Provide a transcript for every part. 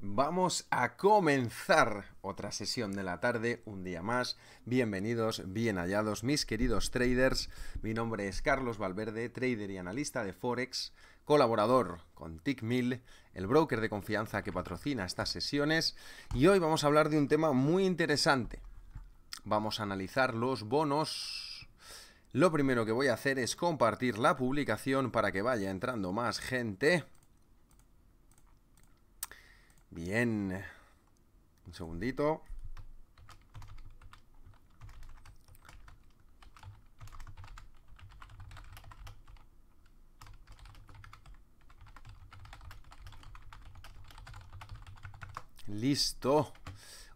Vamos a comenzar otra sesión de la tarde, un día más. Bienvenidos, bien hallados, mis queridos traders. Mi nombre es Carlos Valverde, trader y analista de Forex, colaborador con TickMill, el broker de confianza que patrocina estas sesiones. Y hoy vamos a hablar de un tema muy interesante. Vamos a analizar los bonos. Lo primero que voy a hacer es compartir la publicación para que vaya entrando más gente. Bien. Un segundito. Listo.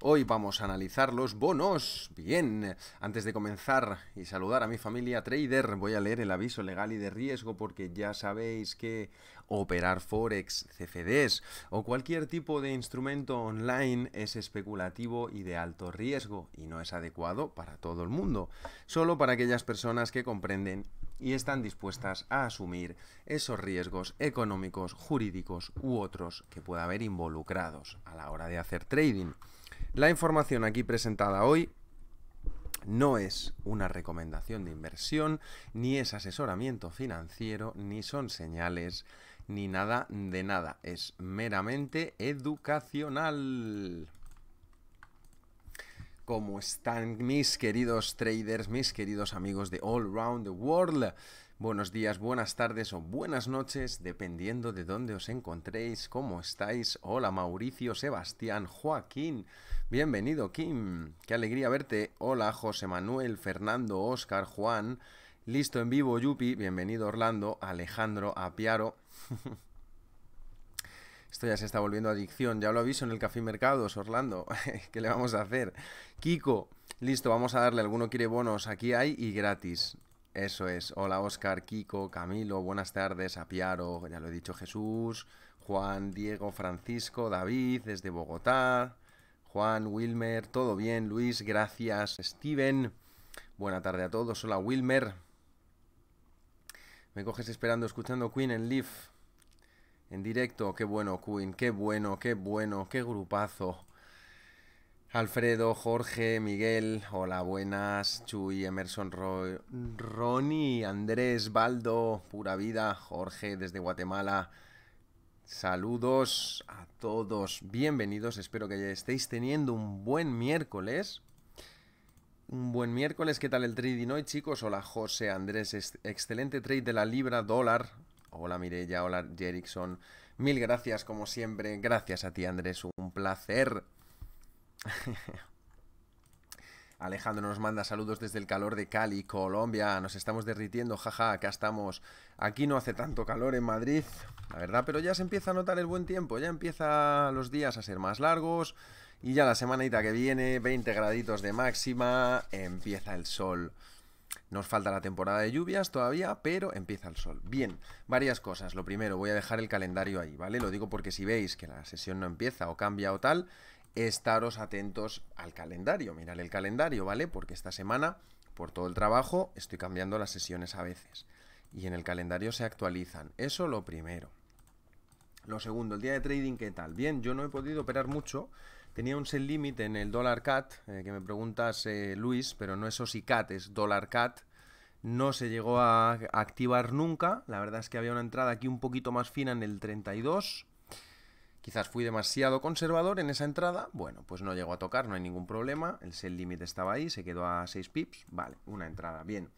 Hoy vamos a analizar los bonos. Bien, antes de comenzar y saludar a mi familia trader, voy a leer el aviso legal y de riesgo porque ya sabéis que operar forex, CFDs o cualquier tipo de instrumento online es especulativo y de alto riesgo y no es adecuado para todo el mundo, solo para aquellas personas que comprenden y están dispuestas a asumir esos riesgos económicos, jurídicos u otros que pueda haber involucrados a la hora de hacer trading. La información aquí presentada hoy no es una recomendación de inversión, ni es asesoramiento financiero, ni son señales, ni nada de nada. Es meramente educacional. ¿Cómo están mis queridos traders, mis queridos amigos de All Round the World? Buenos días, buenas tardes o buenas noches, dependiendo de dónde os encontréis, cómo estáis. Hola Mauricio, Sebastián, Joaquín. Bienvenido, Kim. Qué alegría verte. Hola José Manuel, Fernando, Oscar, Juan. Listo en vivo, Yupi. Bienvenido, Orlando, Alejandro, Apiaro. Esto ya se está volviendo adicción. Ya lo aviso en el Café Mercados, Orlando. ¿Qué le vamos a hacer? Kiko. Listo, vamos a darle. Alguno quiere bonos. Aquí hay y gratis. Eso es. Hola Oscar, Kiko, Camilo, buenas tardes, Apiaro, ya lo he dicho Jesús, Juan, Diego, Francisco, David, desde Bogotá, Juan, Wilmer, todo bien, Luis, gracias, Steven, buena tarde a todos, hola Wilmer. Me coges esperando, escuchando Queen en Live, en directo, qué bueno Queen, qué bueno, qué bueno, qué grupazo. Alfredo, Jorge, Miguel, hola, buenas, Chuy, Emerson, Ronnie, Andrés, Baldo, Pura Vida, Jorge desde Guatemala. Saludos a todos, bienvenidos, espero que estéis teniendo un buen miércoles. Un buen miércoles, ¿qué tal el trading hoy chicos? Hola José, Andrés, excelente trade de la libra dólar. Hola Mirella, hola Jerickson, mil gracias como siempre, gracias a ti Andrés, un placer. Alejandro nos manda saludos desde el calor de Cali, Colombia. Nos estamos derritiendo, jaja, acá estamos. Aquí no hace tanto calor en Madrid, la verdad, pero ya se empieza a notar el buen tiempo, ya empiezan los días a ser más largos y ya la semanita que viene, 20 graditos de máxima, empieza el sol. Nos falta la temporada de lluvias todavía, pero empieza el sol. Bien, varias cosas. Lo primero, voy a dejar el calendario ahí, ¿vale? Lo digo porque si veis que la sesión no empieza o cambia o tal, estaros atentos al calendario, mirar el calendario, ¿vale? Porque esta semana, por todo el trabajo, estoy cambiando las sesiones a veces. Y en el calendario se actualizan. Eso lo primero. Lo segundo, el día de trading, ¿qué tal? Bien, yo no he podido operar mucho. Tenía un sell limit en el dólar cat, eh, que me preguntas eh, Luis, pero no es OSICAT, es dólar cat. No se llegó a activar nunca. La verdad es que había una entrada aquí un poquito más fina en el 32 Quizás fui demasiado conservador en esa entrada. Bueno, pues no llegó a tocar, no hay ningún problema. El sell limit estaba ahí, se quedó a 6 pips. Vale, una entrada, bien.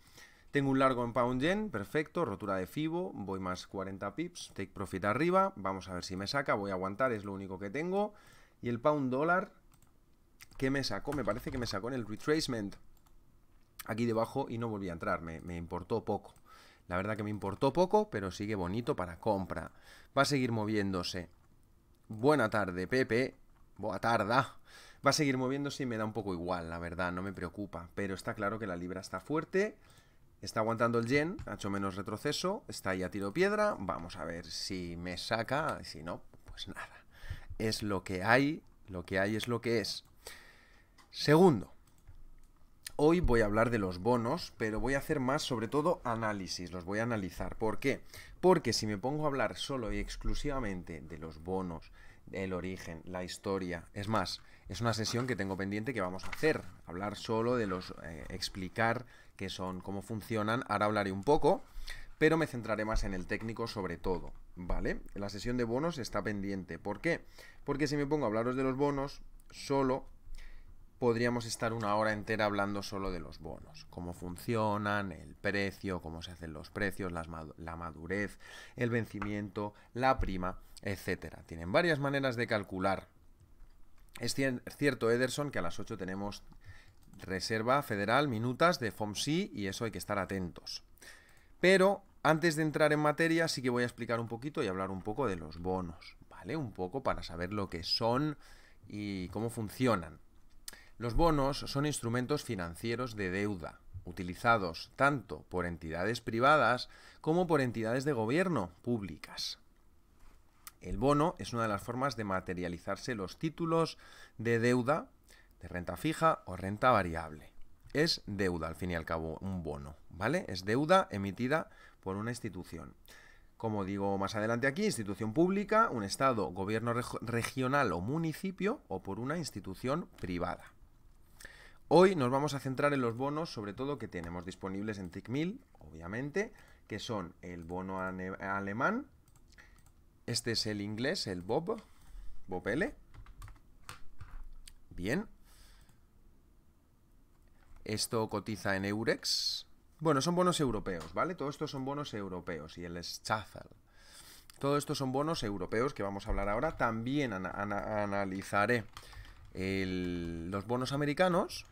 Tengo un largo en pound yen, perfecto, rotura de fibo, voy más 40 pips, take profit arriba, vamos a ver si me saca, voy a aguantar, es lo único que tengo. Y el pound dólar, ¿qué me sacó? Me parece que me sacó en el retracement aquí debajo y no volví a entrar, me, me importó poco. La verdad que me importó poco, pero sigue bonito para compra. Va a seguir moviéndose. Buena tarde, Pepe. Buena tarda. Va a seguir moviéndose y me da un poco igual, la verdad, no me preocupa. Pero está claro que la libra está fuerte. Está aguantando el yen, ha hecho menos retroceso, está ahí a tiro piedra. Vamos a ver si me saca, si no, pues nada. Es lo que hay, lo que hay es lo que es. Segundo, Hoy voy a hablar de los bonos, pero voy a hacer más sobre todo análisis, los voy a analizar. ¿Por qué? Porque si me pongo a hablar solo y exclusivamente de los bonos, el origen, la historia, es más, es una sesión que tengo pendiente que vamos a hacer, hablar solo de los, eh, explicar qué son, cómo funcionan, ahora hablaré un poco, pero me centraré más en el técnico sobre todo, ¿vale? La sesión de bonos está pendiente, ¿por qué? Porque si me pongo a hablaros de los bonos, solo podríamos estar una hora entera hablando solo de los bonos, cómo funcionan, el precio, cómo se hacen los precios, la madurez, el vencimiento, la prima, etcétera. Tienen varias maneras de calcular. Es cierto, Ederson, que a las 8 tenemos Reserva Federal, minutas de FOMSI y eso hay que estar atentos. Pero antes de entrar en materia, sí que voy a explicar un poquito y hablar un poco de los bonos, ¿vale? Un poco para saber lo que son y cómo funcionan. Los bonos son instrumentos financieros de deuda, utilizados tanto por entidades privadas como por entidades de gobierno públicas. El bono es una de las formas de materializarse los títulos de deuda de renta fija o renta variable. Es deuda, al fin y al cabo, un bono, ¿vale? Es deuda emitida por una institución. Como digo más adelante aquí, institución pública, un Estado, gobierno regional o municipio o por una institución privada. Hoy nos vamos a centrar en los bonos, sobre todo que tenemos disponibles en TICMIL, obviamente, que son el bono alemán, este es el inglés, el BOB, L. bien, esto cotiza en Eurex, bueno, son bonos europeos, ¿vale? Todos esto son bonos europeos y el Schatzel. Todo esto son bonos europeos que vamos a hablar ahora. También analizaré los bonos americanos,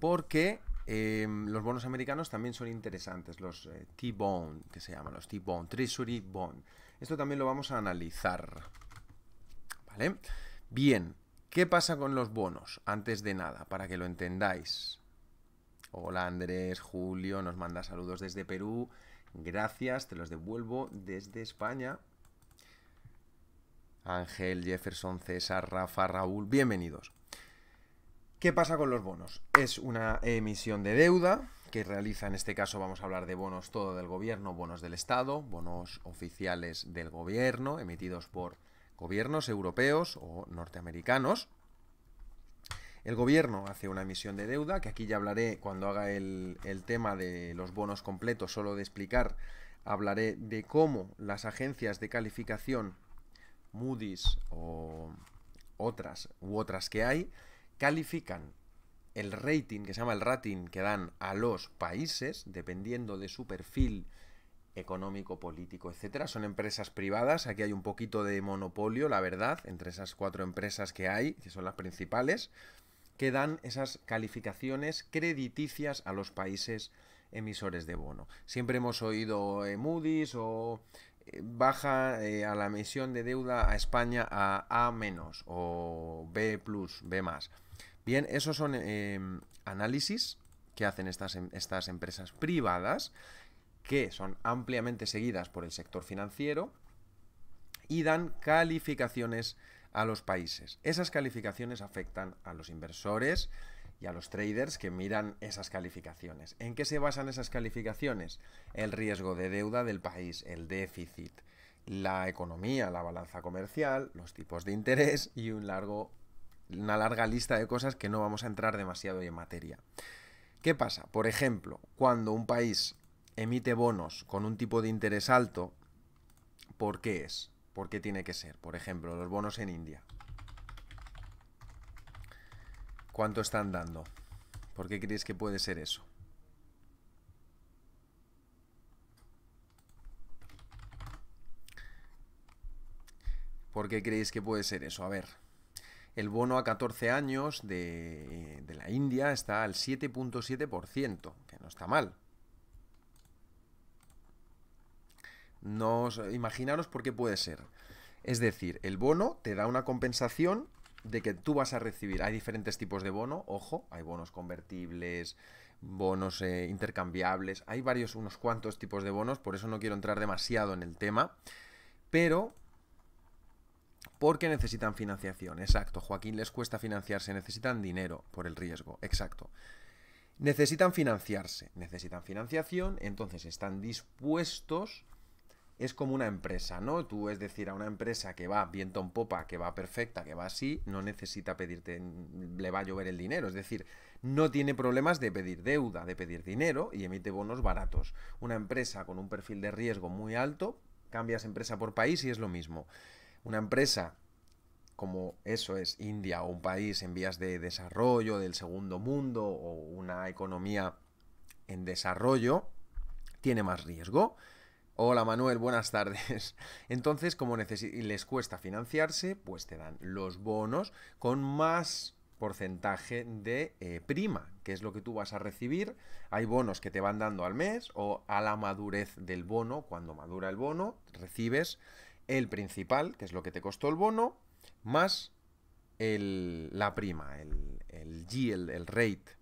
porque em, los bonos americanos también son interesantes, los eh, T-Bone, que se llaman los T-Bone, Treasury Bond. Esto también lo vamos a analizar. ¿Vale? Bien, ¿qué pasa con los bonos? Antes de nada, para que lo entendáis. Hola Andrés, Julio, nos manda saludos desde Perú. Gracias, te los devuelvo desde España. Ángel, Jefferson, César, Rafa, Raúl, bienvenidos. ¿Qué pasa con los bonos? Es una emisión de deuda que realiza, en este caso vamos a hablar de bonos todo del gobierno, bonos del Estado, bonos oficiales del gobierno, emitidos por gobiernos europeos o norteamericanos. El gobierno hace una emisión de deuda, que aquí ya hablaré cuando haga el, tema de los bonos completos, solo de explicar, hablaré de cómo las agencias de calificación, Moody's o otras u otras que hay, califican el rating, que se llama el rating, que dan a los países, dependiendo de su perfil económico, político, etcétera. Son empresas privadas, aquí hay un poquito de monopolio, la verdad, entre esas cuatro empresas que hay, que son las principales, que dan esas calificaciones crediticias a los países emisores de bono. Siempre hemos oído eh, Moody's o eh, baja eh, a la emisión de deuda a España a A- o B+, B+. Bien, esos son em, análisis que hacen estas, em, estas empresas privadas, que son ampliamente seguidas por el sector financiero y dan calificaciones a los países. Esas calificaciones afectan a los inversores y a los traders que miran esas calificaciones. ¿En qué se basan esas calificaciones? El riesgo de deuda del país, el déficit, la economía, la balanza comercial, los tipos de interés y un largo una larga lista de cosas que no vamos a entrar demasiado en materia. ¿Qué pasa? Por ejemplo, cuando un país emite bonos con un tipo de interés alto, ¿por qué es? ¿Por qué tiene que ser? Por ejemplo, los bonos en India. ¿Cuánto están dando? ¿Por qué creéis que puede ser eso? ¿Por qué creéis que puede ser eso? A ver. El bono a 14 años eh, de, la India está al 7.7%, que no está mal. Eh, imaginaros por qué puede ser. Es decir, el bono te da una compensación de que tú vas a recibir. Hay diferentes tipos de bono, ojo, hay bonos convertibles, bonos eh, intercambiables, hay varios, unos cuantos tipos de bonos, por eso no quiero entrar demasiado en el tema. Pero porque necesitan financiación, exacto. Joaquín les cuesta financiarse, necesitan dinero por el riesgo, exacto. Necesitan financiarse, necesitan financiación, entonces están dispuestos es como una empresa, ¿no? Tú es decir, a una empresa que va viento en popa, que va perfecta, que va así, no necesita pedirte, le va a llover el dinero. Es decir, no tiene problemas de pedir deuda, de pedir dinero y emite bonos baratos. Una empresa con un perfil de riesgo muy alto, cambias empresa por país y es lo mismo. Una empresa como eso es India o un país en vías de desarrollo del segundo mundo o una economía en desarrollo, tiene más riesgo. Hola Manuel, buenas tardes. Entonces, como les cuesta financiarse, pues te dan los bonos con más porcentaje de eh, prima, que es lo que tú vas a recibir. Hay bonos que te van dando al mes o a la madurez del bono, cuando madura el bono, recibes el principal, que es lo que te costó el bono, más el, la prima, el, el el, rate,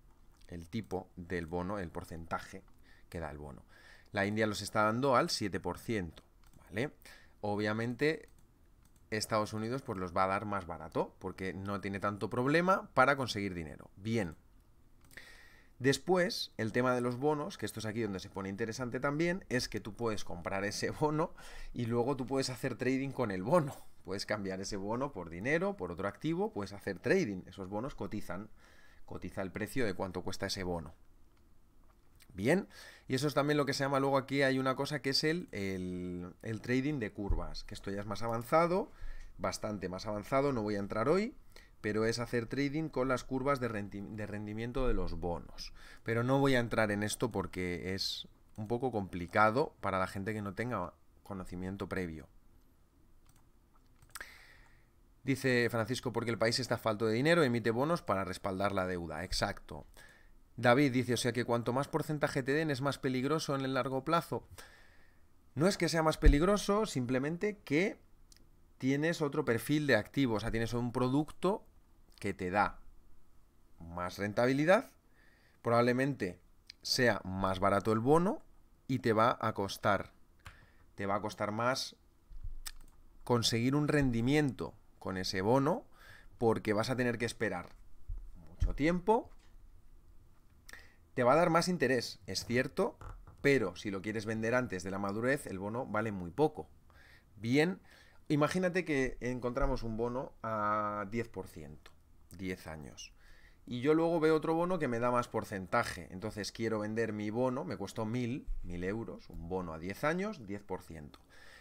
el tipo del bono, el porcentaje que da el bono. La India los está dando al 7%, ¿vale? Obviamente Estados Unidos pues los va a dar más barato porque no tiene tanto problema para conseguir dinero. Bien, Después, el tema de los bonos, que esto es aquí donde se pone interesante también, es que tú puedes comprar ese bono y luego tú puedes hacer trading con el bono. Puedes cambiar ese bono por dinero, por otro activo, puedes hacer trading. Esos bonos cotizan, cotiza el precio de cuánto cuesta ese bono. Bien, y eso es también lo que se llama, luego aquí hay una cosa que es el, el, trading de curvas, que esto ya es más avanzado, bastante más avanzado, no voy a entrar hoy, pero es hacer trading con las curvas de, rendimiento de los bonos. Pero no voy a entrar en esto porque es un poco complicado para la gente que no tenga conocimiento previo. Dice Francisco, porque el país está falto de dinero, emite bonos para respaldar la deuda. Exacto. David dice, o sea que cuanto más porcentaje te den es más peligroso en el largo plazo. No es que sea más peligroso, simplemente que tienes otro perfil de activos, o sea, tienes un producto que te da más rentabilidad, probablemente sea más barato el bono y te va a costar, te va a costar más conseguir un rendimiento con ese bono porque vas a tener que esperar mucho tiempo. Te va a dar más interés, es cierto, pero si lo quieres vender antes de la madurez, el bono vale muy poco. Bien, imagínate que encontramos un bono a 10%. 10 años. Y yo luego veo otro bono que me da más porcentaje. Entonces quiero vender mi bono, me costó 1.000, 1.000 euros, un bono a 10 años, 10%.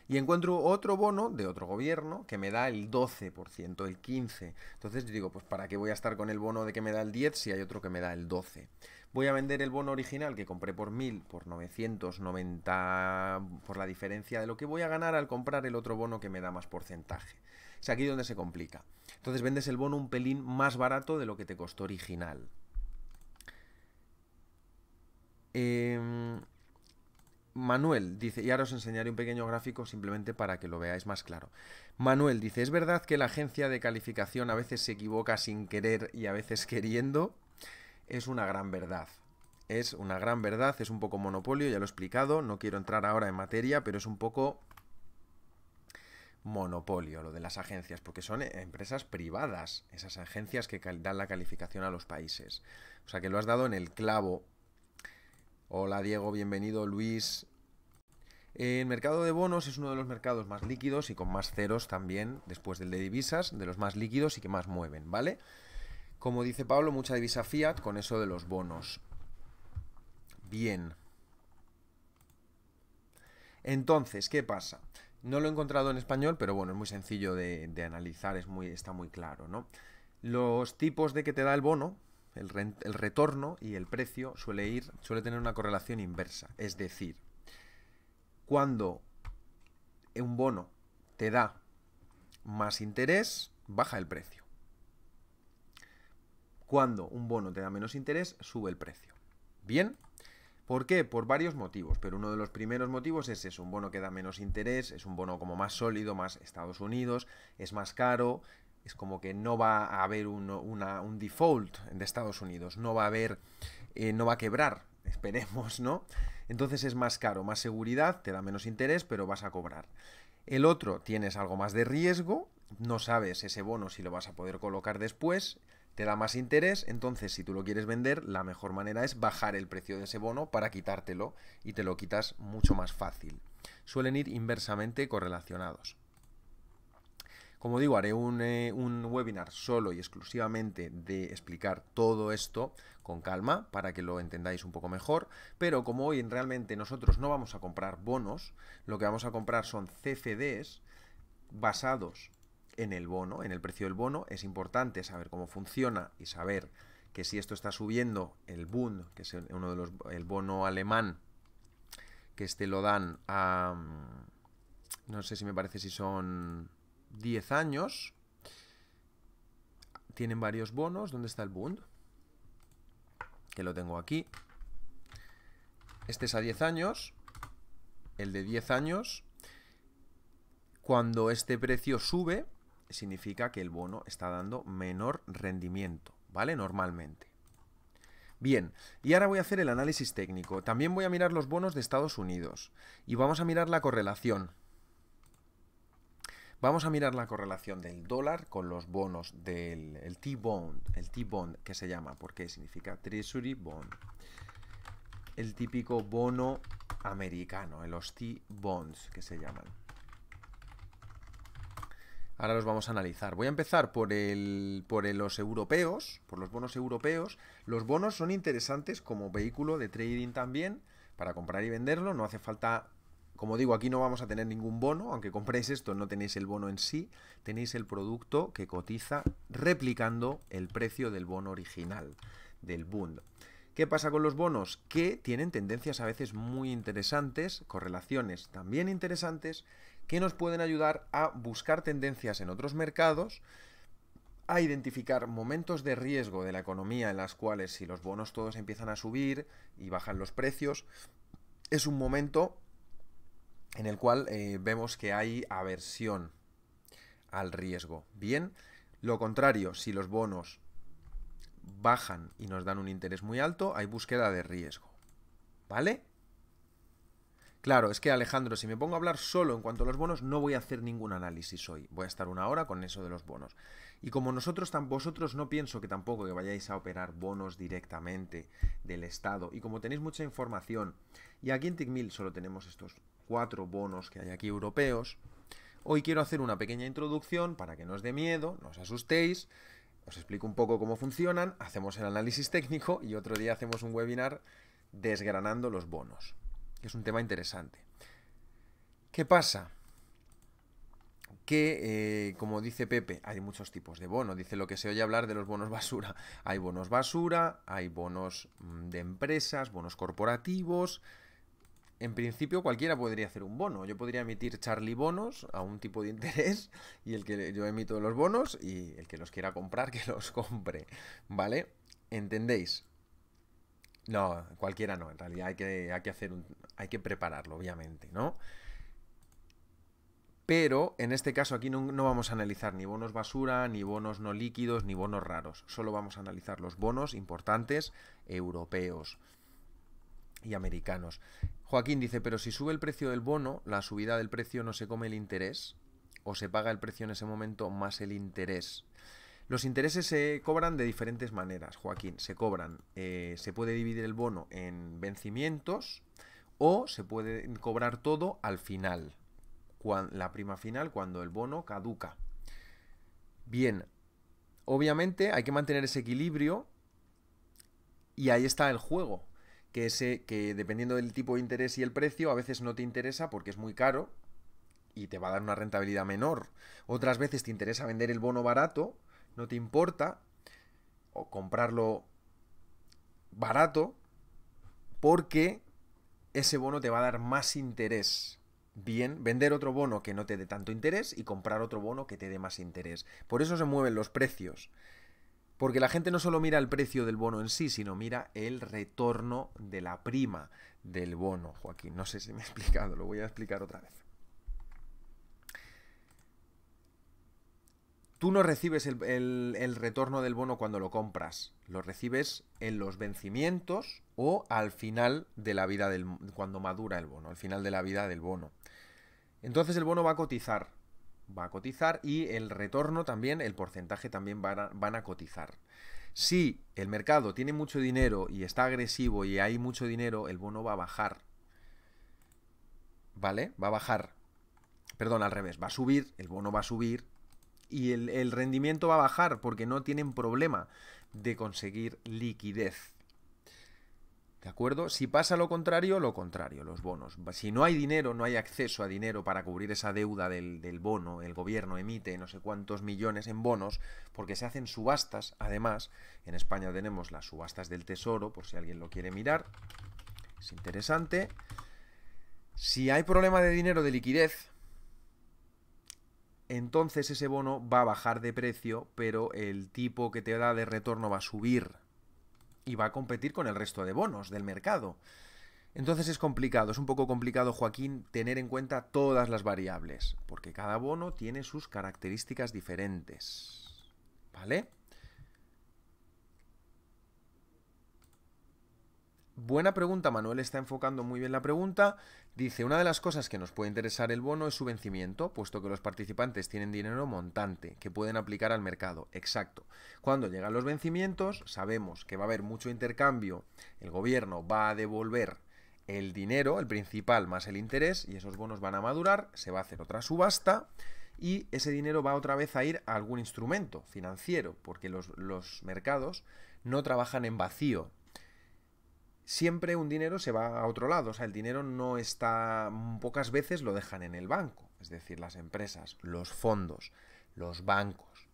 Y encuentro otro bono de otro gobierno que me da el 12%, el 15%. Entonces yo digo, pues ¿para qué voy a estar con el bono de que me da el 10 si hay otro que me da el 12%? Voy a vender el bono original que compré por 1000, por 990, por la diferencia de lo que voy a ganar al comprar el otro bono que me da más porcentaje. Es aquí donde se complica. Entonces vendes el bono un pelín más barato de lo que te costó original. Em, Manuel dice, y ahora os enseñaré un pequeño gráfico simplemente para que lo veáis más claro. Manuel dice, ¿es verdad que la agencia de calificación a veces se equivoca sin querer y a veces queriendo? Es una gran verdad. Es una gran verdad, es un poco monopolio, ya lo he explicado, no quiero entrar ahora en materia, pero es un poco monopolio, lo de las agencias, porque son eh, empresas privadas, esas agencias que dan la calificación a los países. O sea que lo has dado en el clavo. Hola Diego, bienvenido Luis. El mercado de bonos es uno de los mercados más líquidos y con más ceros también, después del de divisas, de los más líquidos y que más mueven, ¿vale? Como dice Pablo, mucha divisa fiat con eso de los bonos. Bien. Entonces, ¿qué pasa? No lo he encontrado en español, pero bueno, es muy sencillo de, analizar, es muy, está muy claro, ¿no? Los tipos de que te da el bono, el, el retorno y el precio suele, ir, suele tener una correlación inversa. Es decir, cuando un bono te da más interés, baja el precio. Cuando un bono te da menos interés, sube el precio. ¿Bien? ¿Por qué? Por varios motivos, pero uno de los primeros motivos es es un bono que da menos interés, es un bono como más sólido, más Estados Unidos, es más caro, es como que no va a haber un, default de Estados Unidos, no va a haber, eh, no va a quebrar, esperemos, ¿no? Entonces es más caro, más seguridad, te da menos interés, pero vas a cobrar. El otro tienes algo más de riesgo, no sabes ese bono si lo vas a poder colocar después te da más interés, entonces si tú lo quieres vender, la mejor manera es bajar el precio de ese bono para quitártelo y te lo quitas mucho más fácil. Suelen ir inversamente correlacionados. Como digo, haré un, eh, webinar solo y exclusivamente de explicar todo esto con calma para que lo entendáis un poco mejor, pero como hoy realmente nosotros no vamos a comprar bonos, lo que vamos a comprar son CFDs basados en el bono, en el precio del bono. Es importante saber cómo funciona y saber que si esto está subiendo, el Bund, que es uno de los, el bono alemán, que este lo dan a, mm, no sé si me parece si son 10 años, tienen varios bonos, ¿dónde está el Bund? Que lo tengo aquí. Este es a 10 años, el de 10 años, cuando este precio sube, significa que el bono está dando menor rendimiento, ¿vale? Normalmente. Bien, y ahora voy a hacer el análisis técnico. También voy a mirar los bonos de Estados Unidos y vamos a mirar la correlación. Vamos a mirar la correlación del dólar con los bonos del T-Bond, el T-Bond que se llama, porque significa Treasury Bond. El típico bono americano, los T-Bonds que se llaman. Ahora los vamos a analizar. Voy a empezar por, el, por los europeos, por los bonos europeos. Los bonos son interesantes como vehículo de trading también, para comprar y venderlo. No hace falta, como digo, aquí no vamos a tener ningún bono, aunque compréis esto, no tenéis el bono en sí, tenéis el producto que cotiza replicando el precio del bono original, del Bund. ¿Qué pasa con los bonos? Que tienen tendencias a veces muy interesantes, correlaciones también interesantes, que nos pueden ayudar a buscar tendencias en otros mercados, a identificar momentos de riesgo de la economía en las cuales si los bonos todos empiezan a subir y bajan los precios, es un momento en el cual eh, vemos que hay aversión al riesgo. Bien, lo contrario, si los bonos bajan y nos dan un interés muy alto, hay búsqueda de riesgo. ¿Vale? Claro, es que Alejandro, si me pongo a hablar solo en cuanto a los bonos, no voy a hacer ningún análisis hoy. Voy a estar una hora con eso de los bonos. Y como nosotros, vosotros no pienso que tampoco que vayáis a operar bonos directamente del Estado. Y como tenéis mucha información, y aquí en TICMIL solo tenemos estos cuatro bonos que hay aquí europeos, hoy quiero hacer una pequeña introducción para que no os dé miedo, no os asustéis, os explico un poco cómo funcionan, hacemos el análisis técnico y otro día hacemos un webinar desgranando los bonos que es un tema interesante. ¿Qué pasa? que, eh, como dice Pepe, hay muchos tipos de bonos. Dice lo que se oye hablar de los bonos basura. Hay bonos basura, hay bonos mm, de empresas, bonos corporativos. En principio cualquiera podría hacer un bono. Yo podría emitir Charlie bonos a un tipo de interés y el que yo emito los bonos y el que los quiera comprar, que los compre. ¿Vale? ¿Entendéis? No, cualquiera no, en realidad hay que, que hacer hay que prepararlo, obviamente, ¿no? Pero en este caso aquí no, no, vamos a analizar ni bonos basura, ni bonos no líquidos, ni bonos raros. Solo vamos a analizar los bonos importantes europeos y americanos. Joaquín dice, pero si sube el precio del bono, la subida del precio no se come el interés o se paga el precio en ese momento más el interés. Los intereses se cobran de diferentes maneras, Joaquín. Se cobran, eh, se puede dividir el bono en vencimientos o se puede cobrar todo al final, la prima final cuando el bono caduca. Bien, obviamente hay que mantener ese equilibrio y ahí está el juego. Que, ese, eh, que dependiendo del tipo de interés y el precio, a veces no te interesa porque es muy caro, y te va a dar una rentabilidad menor. Otras veces te interesa vender el bono barato no te importa, o comprarlo barato, porque ese bono te va a dar más interés. Bien, vender otro bono que no te dé tanto interés y comprar otro bono que te dé más interés. Por eso se mueven los precios. Porque la gente no solo mira el precio del bono en sí, sino mira el retorno de la prima del bono, Joaquín. No sé si me he explicado, lo voy a explicar otra vez. tú no recibes el, retorno del bono cuando lo compras, lo recibes en los vencimientos o al final de la vida del cuando madura el bono, al final de la vida del bono. Entonces el bono va a cotizar, va a cotizar y el retorno también, el porcentaje también van a cotizar. Si el mercado tiene mucho dinero y está agresivo y hay mucho dinero, el bono va a bajar. ¿Vale? Va a bajar. Perdón, al revés, va a subir, el bono va a subir y el, rendimiento va a bajar porque no tienen problema de conseguir liquidez. ¿De acuerdo? Si pasa lo contrario, lo contrario, los bonos. Si no hay dinero, no hay acceso a dinero para cubrir esa deuda del, del, bono, el gobierno emite no sé cuántos millones en bonos, porque se hacen subastas, además, en España tenemos las subastas del tesoro, por si alguien lo quiere mirar, es interesante. Si hay problema de dinero, de liquidez, entonces ese bono va a bajar de precio, pero el tipo que te da de retorno va a subir y va a competir con el resto de bonos del mercado. Entonces es complicado, es un poco complicado, Joaquín, tener en cuenta todas las variables, porque cada bono tiene sus características diferentes. ¿Vale? Buena pregunta, Manuel está enfocando muy bien la pregunta. Dice, una de las cosas que nos puede interesar el bono es su vencimiento, puesto que los participantes tienen dinero montante que pueden aplicar al mercado. Exacto. Cuando llegan los vencimientos, sabemos que va a haber mucho intercambio, el gobierno va a devolver el dinero, el principal más el interés, y esos bonos van a madurar, se va a hacer otra subasta y ese dinero va otra vez a ir a algún instrumento financiero, porque los, los mercados no trabajan en vacío, siempre un dinero se va a otro lado, o sea, el dinero no está, mm, pocas veces lo dejan en el banco, es decir, las empresas, los fondos, los bancos.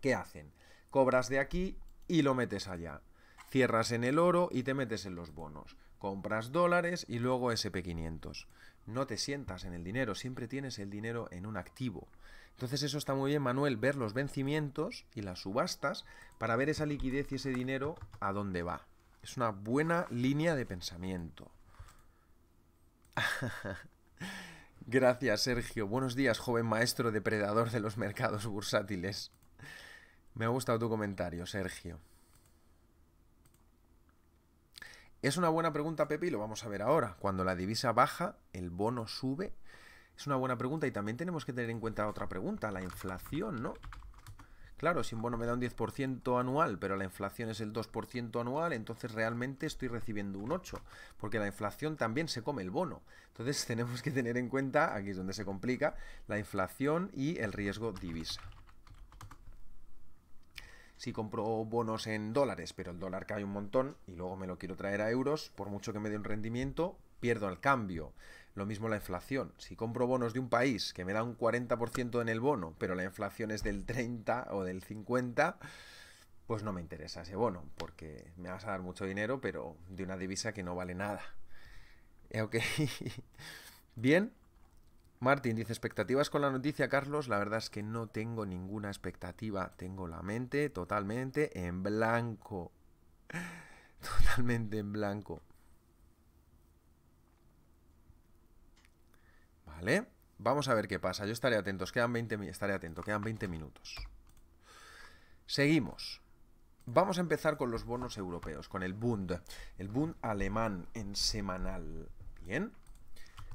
¿Qué hacen? Cobras de aquí y lo metes allá. Cierras en el oro y te metes en los bonos. Compras dólares y luego SP500. No te sientas en el dinero, siempre tienes el dinero en un activo. Entonces eso está muy bien, Manuel, ver los vencimientos y las subastas para ver esa liquidez y ese dinero a dónde va. Es una buena línea de pensamiento. Gracias, Sergio. Buenos días, joven maestro depredador de los mercados bursátiles. Me ha gustado tu comentario, Sergio. Es una buena pregunta, Pepi, lo vamos a ver ahora. Cuando la divisa baja, el bono sube. Es una buena pregunta y también tenemos que tener en cuenta otra pregunta, la inflación, ¿no? Claro, si un bono me da un 10% anual, pero la inflación es el 2% anual, entonces realmente estoy recibiendo un 8%, porque la inflación también se come el bono. Entonces tenemos que tener en cuenta, aquí es donde se complica, la inflación y el riesgo divisa si compro bonos en dólares, pero el dólar cae un montón y luego me lo quiero traer a euros, por mucho que me dé un rendimiento, pierdo el cambio. Lo mismo la inflación. Si compro bonos de un país que me da un 40% en el bono, pero la inflación es del 30 o del 50, pues no me interesa ese bono, porque me vas a dar mucho dinero, pero de una divisa que no vale nada. Eh, ok. Bien. Martín dice, expectativas con la noticia, Carlos. La verdad es que no tengo ninguna expectativa. Tengo la mente totalmente en blanco. Totalmente en blanco. vamos a ver qué pasa. Yo estaré atentos, quedan 20, estaré atento, quedan 20 minutos. Seguimos. Vamos a empezar con los bonos europeos, con el Bund, el Bund alemán en semanal. Bien.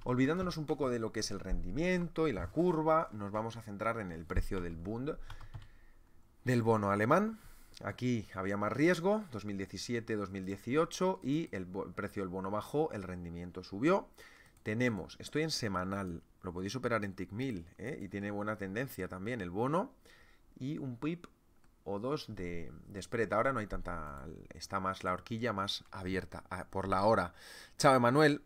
Olvidándonos un poco de lo que es el rendimiento y la curva, nos vamos a centrar en el precio del Bund, del bono alemán. Aquí había más riesgo, 2017-2018, y el precio del bono bajó, el rendimiento subió tenemos, estoy en semanal, lo podéis superar en TIC1000 ¿eh? y tiene buena tendencia también el bono y un PIP o dos de, de, Ahora no hay tanta, está más la horquilla más abierta ah, por la hora. Chao, Emanuel.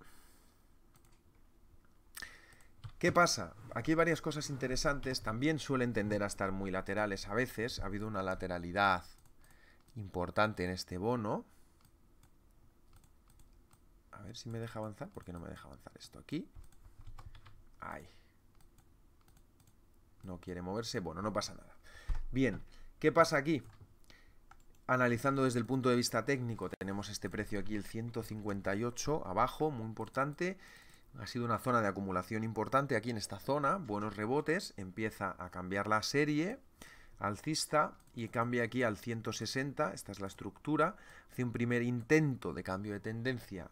¿Qué pasa? Aquí hay varias cosas interesantes. También suelen tender a estar muy laterales a veces. Ha habido una lateralidad importante en este bono. A ver si me deja avanzar, porque no me deja avanzar esto aquí. Ahí. No quiere moverse, bueno, no pasa nada. Bien, ¿qué pasa aquí? Analizando desde el punto de vista técnico, tenemos este precio aquí, el 158, abajo, muy importante. Ha sido una zona de acumulación importante aquí en esta zona, buenos rebotes, empieza a cambiar la serie alcista y cambia aquí al 160, esta es la estructura, hace un primer intento de cambio de tendencia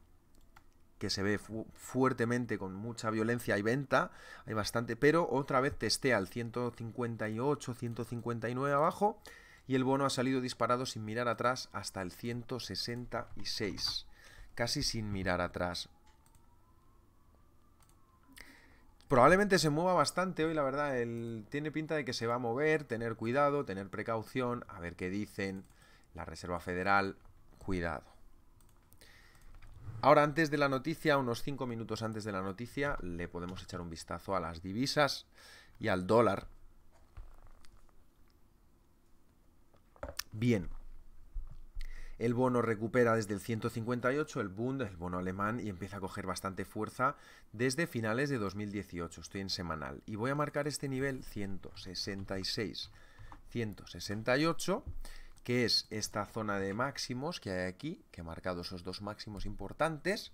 que se ve fuertemente con mucha violencia y venta, hay bastante, pero otra vez testea al 158, 159 abajo y el bono ha salido disparado sin mirar atrás hasta el 166, casi sin mirar atrás. Probablemente se mueva bastante hoy, la verdad, tiene pinta de que se va a mover, tener cuidado, tener precaución, a ver qué dicen, la Reserva Federal, cuidado. Ahora, antes de la noticia, unos 5 minutos antes de la noticia, le podemos echar un vistazo a las divisas y al dólar. Bien. El bono recupera desde el 158, el Bund, el bono alemán, y empieza a coger bastante fuerza desde finales de 2018. Estoy en semanal. Y voy a marcar este nivel 166, 168 que es esta zona de máximos que hay aquí, que ha marcado esos dos máximos importantes,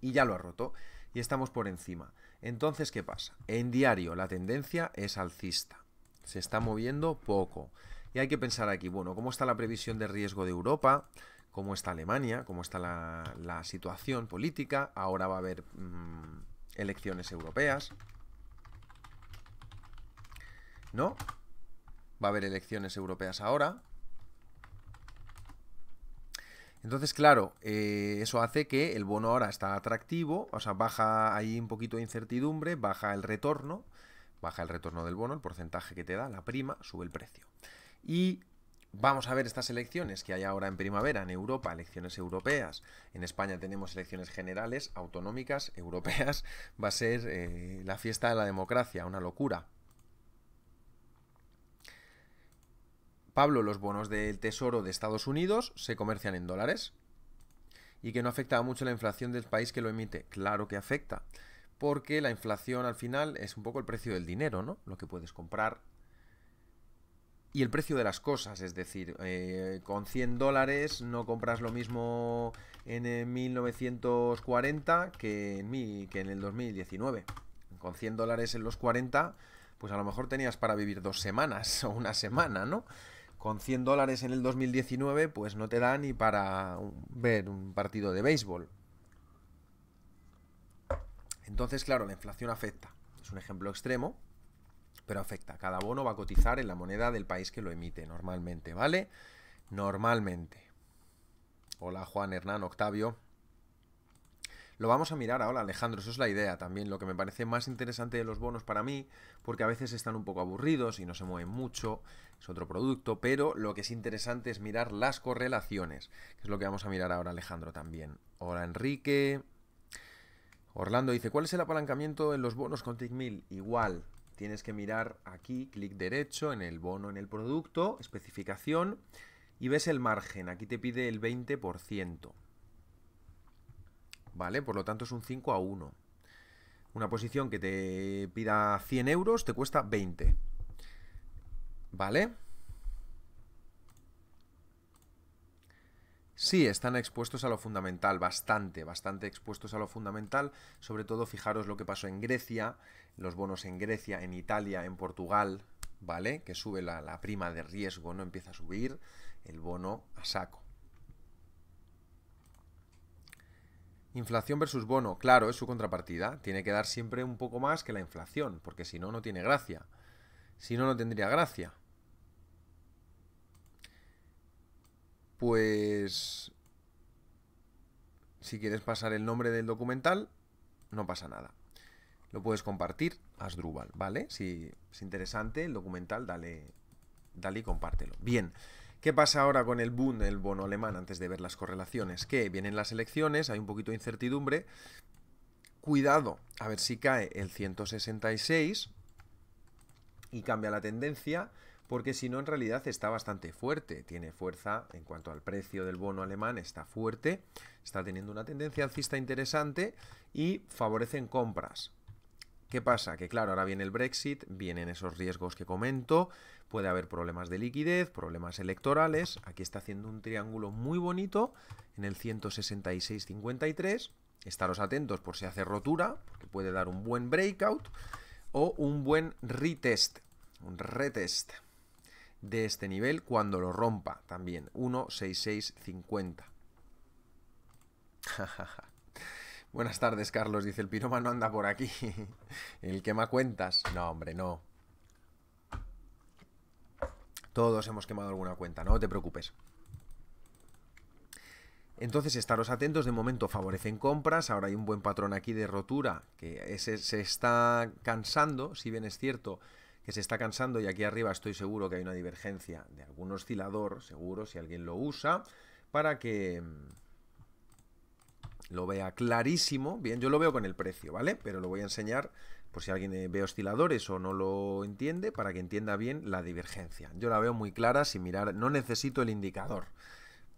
y ya lo ha roto, y estamos por encima. Entonces, ¿qué pasa? En diario la tendencia es alcista, se está moviendo poco. Y hay que pensar aquí, bueno, ¿cómo está la previsión de riesgo de Europa? ¿Cómo está Alemania? ¿Cómo está la, situación política? Ahora va a haber mm, elecciones europeas. ¿No? Va a haber elecciones europeas ahora. Entonces, claro, eh, eso hace que el bono ahora está atractivo, o sea, baja ahí un poquito de incertidumbre, baja el retorno, baja el retorno del bono, el porcentaje que te da, la prima, sube el precio. Y vamos a ver estas elecciones que hay ahora en primavera en Europa, elecciones europeas. En España tenemos elecciones generales, autonómicas, europeas. Va a ser eh, la fiesta de la democracia, una locura. Pablo, los bonos del Tesoro de Estados Unidos se comercian en dólares y que no afecta mucho la inflación del país que lo emite. Claro que afecta, porque la inflación al final es un poco el precio del dinero, ¿no? Lo que puedes comprar y el precio de las cosas, es decir, eh, con 100 dólares no compras lo mismo en 1940 eh, que en, mi, que en el 2019. Con 100 dólares en los 40, pues a lo mejor tenías para vivir dos semanas o una semana, ¿no? con 100 dólares en el 2019, pues no te da ni para ver un partido de béisbol. Entonces, claro, la inflación afecta. Es un ejemplo extremo, pero afecta. Cada bono va a cotizar en la moneda del país que lo emite normalmente, ¿vale? Normalmente. Hola Juan Hernán Octavio. Lo vamos a mirar ahora, Alejandro, eso es la idea también, lo que me parece más interesante de los bonos para mí, porque a veces están un poco aburridos y no se mueven mucho, es otro producto, pero lo que es interesante es mirar las correlaciones, que es lo que vamos a mirar ahora, Alejandro, también. Hola, Enrique. Orlando dice, ¿cuál es el apalancamiento en los bonos con TICMIL? Igual, tienes que mirar aquí, clic derecho, en el bono, en el producto, especificación, y ves el margen. Aquí te pide el 20%. ¿vale? Por lo tanto es un 5 a 1. Una posición que te pida 100 euros te cuesta 20. ¿Vale? Sí, están expuestos a lo fundamental, bastante, bastante expuestos a lo fundamental. Sobre todo, fijaros lo que pasó en Grecia, los bonos en Grecia, en Italia, en Portugal, ¿vale? Que sube la, la prima de riesgo, no empieza a subir el bono a saco. Inflación versus bono, claro, es su contrapartida. Tiene que dar siempre un poco más que la inflación, porque si no, no tiene gracia. Si no, no tendría gracia. Pues... Si quieres pasar el nombre del documental, no pasa nada. Lo puedes compartir, Asdrúbal, ¿vale? Si es interesante el documental, dale, dale y compártelo. Bien. ¿Qué pasa ahora con el boom del bono alemán, antes de ver las correlaciones? Que vienen las elecciones, hay un poquito de incertidumbre. Cuidado, a ver si cae el 166 y cambia la tendencia, porque si no, en realidad está bastante fuerte. Tiene fuerza en cuanto al precio del bono alemán, está fuerte, está teniendo una tendencia alcista interesante y favorecen compras. ¿Qué pasa? Que claro, ahora viene el Brexit, vienen esos riesgos que comento, puede haber problemas de liquidez, problemas electorales. Aquí está haciendo un triángulo muy bonito en el 166.53. Estaros atentos por si hace rotura, porque puede dar un buen breakout o un buen retest, un retest de este nivel cuando lo rompa también, 16650. Buenas tardes, Carlos, dice el piromano anda por aquí. el que me cuentas. No, hombre, no. Todos hemos quemado alguna cuenta, no te preocupes. Entonces, estaros atentos, de momento favorecen compras, ahora hay un buen patrón aquí de rotura que se está cansando, si bien es cierto que se está cansando y aquí arriba estoy seguro que hay una divergencia de algún oscilador, seguro, si alguien lo usa, para que mm, lo vea clarísimo. Bien, yo lo veo con el precio, ¿vale? Pero lo voy a enseñar por si alguien eh, ve osciladores o no lo entiende, para que entienda bien la divergencia. Yo la veo muy clara sin mirar, no necesito el indicador,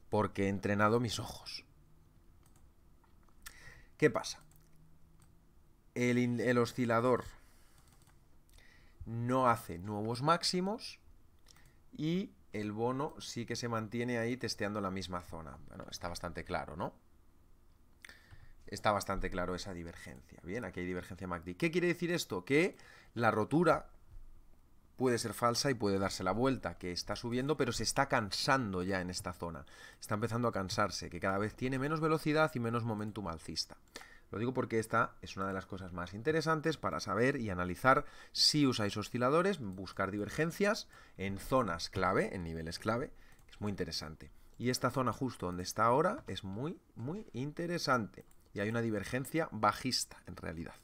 porque he entrenado mis ojos. ¿Qué pasa? El, oscilador no hace nuevos máximos y el bono sí que se mantiene ahí testeando la misma zona. Bueno, está bastante claro, ¿no? está bastante claro esa divergencia. Bien, aquí hay divergencia MACD. ¿Qué quiere decir esto? Que la rotura puede ser falsa y puede darse la vuelta, que está subiendo, pero se está cansando ya en esta zona. Está empezando a cansarse, que cada vez tiene menos velocidad y menos momentum alcista. Lo digo porque esta es una de las cosas más interesantes para saber y analizar si usáis osciladores, buscar divergencias en zonas clave, en niveles clave, es muy interesante. Y esta zona justo donde está ahora es muy, muy interesante y hay una divergencia bajista en realidad.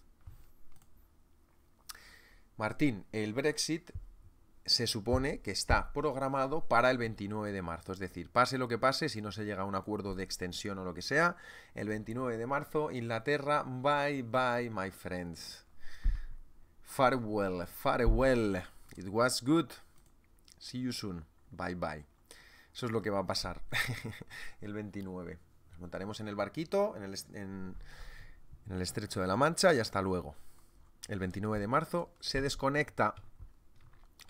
Martín, el Brexit se supone que está programado para el 29 de marzo, es decir, pase lo que pase, si no se llega a un acuerdo de extensión o lo que sea, el 29 de marzo Inglaterra, bye bye my friends. Farewell, farewell. It was good. See you soon. Bye bye. Eso es lo que va a pasar el 29 montaremos en el barquito, en el, estrecho de la Mancha y hasta luego. El 29 de marzo se desconecta.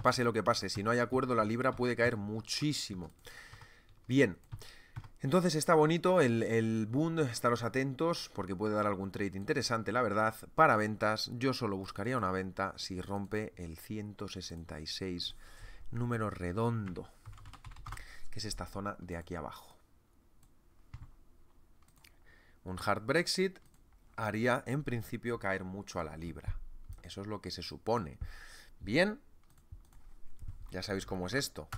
Pase lo que pase, si no hay acuerdo la libra puede caer muchísimo. Bien, entonces está bonito el, el Bund, estaros atentos porque puede dar algún trade interesante, la verdad. Para ventas, yo solo buscaría una venta si rompe el 166, número redondo, que es esta zona de aquí abajo. Un hard Brexit haría en principio caer mucho a la libra. Eso es lo que se supone. Bien, ya sabéis cómo es esto.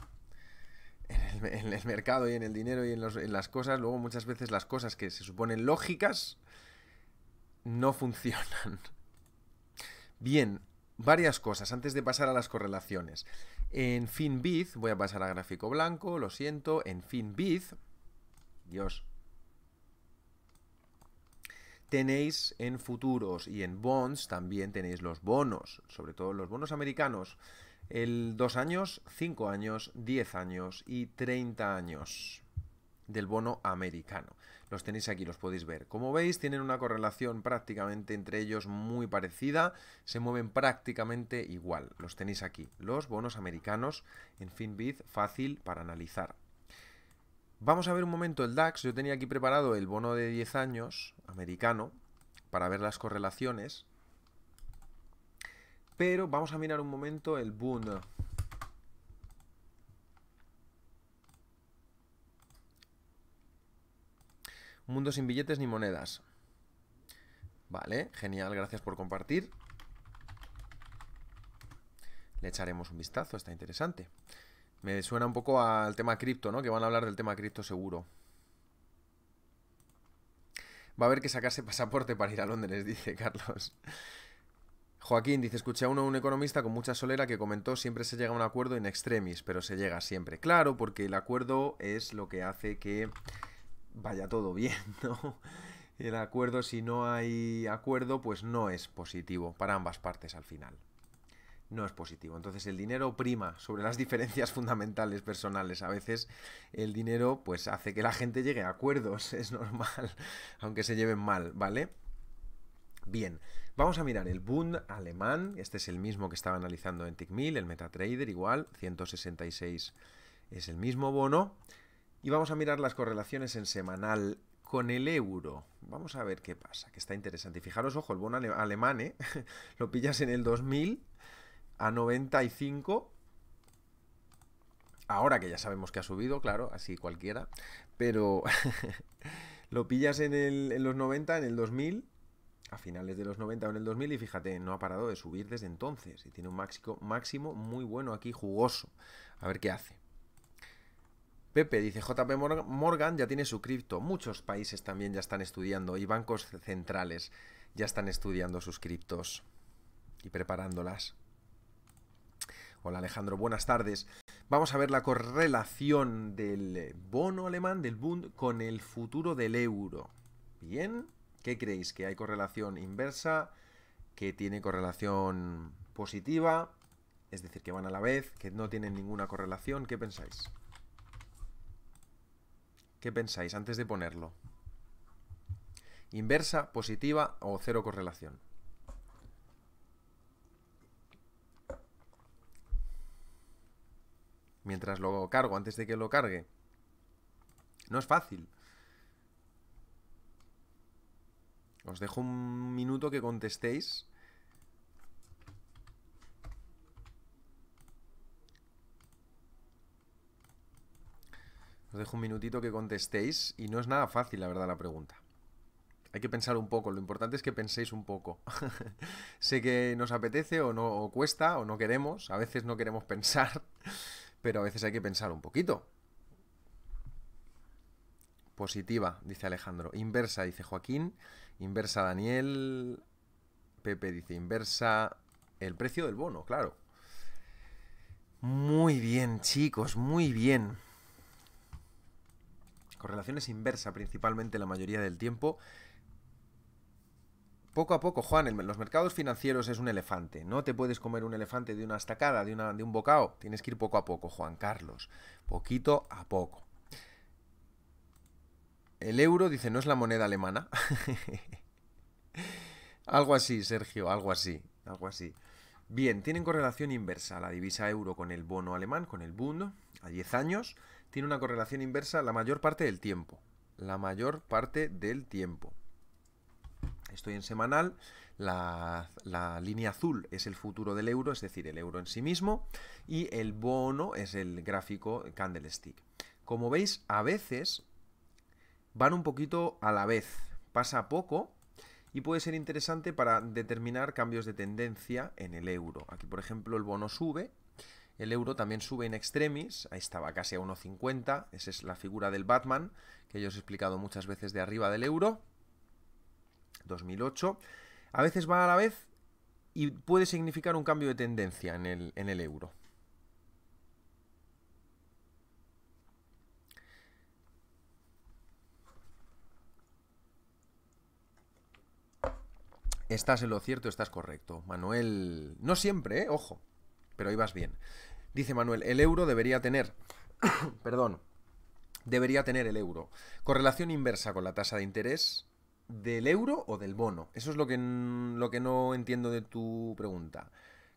En el, mercado y en el dinero y en, las cosas, luego muchas veces las cosas que se suponen lógicas no funcionan. Bien, varias cosas antes de pasar a las correlaciones. En FinBiz, voy a pasar a gráfico blanco, lo siento, en FinBiz, Dios, tenéis en futuros y en bonds también tenéis los bonos, sobre todo los bonos americanos, el 2 años, 5 años, 10 años y 30 años del bono americano. Los tenéis aquí, los podéis ver. Como veis, tienen una correlación prácticamente entre ellos muy parecida, se mueven prácticamente igual. Los tenéis aquí, los bonos americanos en FinBiz, fácil para analizar. Vamos a ver un momento el DAX. Yo tenía aquí preparado el bono de 10 años americano para ver las correlaciones. Pero vamos a mirar un momento el Bund. Mundo sin billetes ni monedas. Vale, genial, gracias por compartir. Le echaremos un vistazo, está interesante. Me suena un poco al tema cripto, ¿no? Que van a hablar del tema cripto seguro. Va a haber que sacarse pasaporte para ir a Londres, dice Carlos. Joaquín dice, escuché a uno, un economista con mucha solera que comentó, siempre se llega a un acuerdo en extremis, pero se llega siempre. Claro, porque el acuerdo es lo que hace que vaya todo bien, ¿no? El acuerdo, si no hay acuerdo, pues no es positivo para ambas partes al final no es positivo. Entonces el dinero prima sobre las diferencias fundamentales personales. A veces el dinero pues hace que la gente llegue a acuerdos, es normal, aunque se lleven mal, ¿vale? Bien, vamos a mirar el Bund alemán, este es el mismo que estaba analizando en TICMIL, el MetaTrader igual, 166 es el mismo bono. Y vamos a mirar las correlaciones en semanal con el euro. Vamos a ver qué pasa, que está interesante. Fijaros, ojo, el bono alemán, ¿eh? lo pillas en el 2000 a 95. Ahora que ya sabemos que ha subido, claro, así cualquiera. Pero lo pillas en, los 90, en el 2000 a finales de los 90 o en el 2000 y fíjate, no ha parado de subir desde entonces y tiene un máximo, máximo muy bueno aquí, jugoso. A ver qué hace. Pepe dice, JP Morgan ya tiene su cripto. Muchos países también ya están estudiando y bancos centrales ya están estudiando sus criptos y preparándolas. Hola Alejandro, buenas tardes. Vamos a ver la correlación del eh, bono alemán, del Bund, con el futuro del euro. Bien, ¿qué creéis? ¿Que hay correlación inversa? ¿Que tiene correlación positiva? Es decir, que van a la vez, que no tienen ninguna correlación. ¿Qué pensáis? ¿Qué pensáis antes de ponerlo? ¿Inversa, positiva o cero correlación? mientras lo cargo, antes de que lo cargue. No es fácil. Os dejo un minuto que contestéis. Os dejo un minutito que contestéis y no es nada fácil, la verdad, la pregunta. Hay que pensar un poco, lo importante es que penséis un poco. sé que nos apetece o no cuesta o no queremos, a veces no queremos pensar pero a veces hay que pensar un poquito. Positiva, dice Alejandro. Inversa, dice Joaquín. Inversa, Daniel. Pepe dice inversa. El precio del bono, claro. Muy bien, chicos, muy bien. Correlaciones inversa principalmente la mayoría del tiempo poco a poco, Juan, los mercados financieros es un elefante. No te puedes comer un elefante de una estacada, de, un bocado. Tienes que ir poco a poco, Juan Carlos. Poquito a poco. El euro, dice, no es la moneda alemana. algo así, Sergio, algo así, algo así. Bien, tienen correlación inversa la divisa euro con el bono alemán, con el Bund, a 10 años. Tiene una correlación inversa la mayor parte del tiempo. La mayor parte del tiempo. Estoy en semanal, la, línea azul es el futuro del euro, es decir, el euro en sí mismo, y el bono es el gráfico candlestick. Como veis, a veces van un poquito a la vez, pasa poco y puede ser interesante para determinar cambios de tendencia en el euro. Aquí, por ejemplo, el bono sube, el euro también sube en extremis, ahí estaba casi a 1,50, esa es la figura del Batman que yo os he explicado muchas veces de arriba del euro. 2008, a veces va a la vez y puede significar un cambio de tendencia en el, en el euro. Estás en lo cierto, estás correcto. Manuel, no siempre, ¿eh? ojo, pero ahí vas bien. Dice Manuel, el euro debería tener, perdón, debería tener el euro. Correlación inversa con la tasa de interés, ¿Del euro o del bono? Eso es lo que, lo que no entiendo de tu pregunta.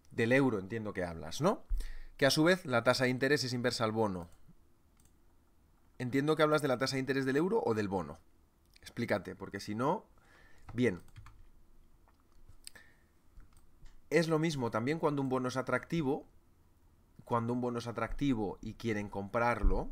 Del euro entiendo que hablas, ¿no? Que a su vez la tasa de interés es inversa al bono. Entiendo que hablas de la tasa de interés del euro o del bono. Explícate, porque si no... Bien. Es lo mismo también cuando un bono es atractivo. Cuando un bono es atractivo y quieren comprarlo,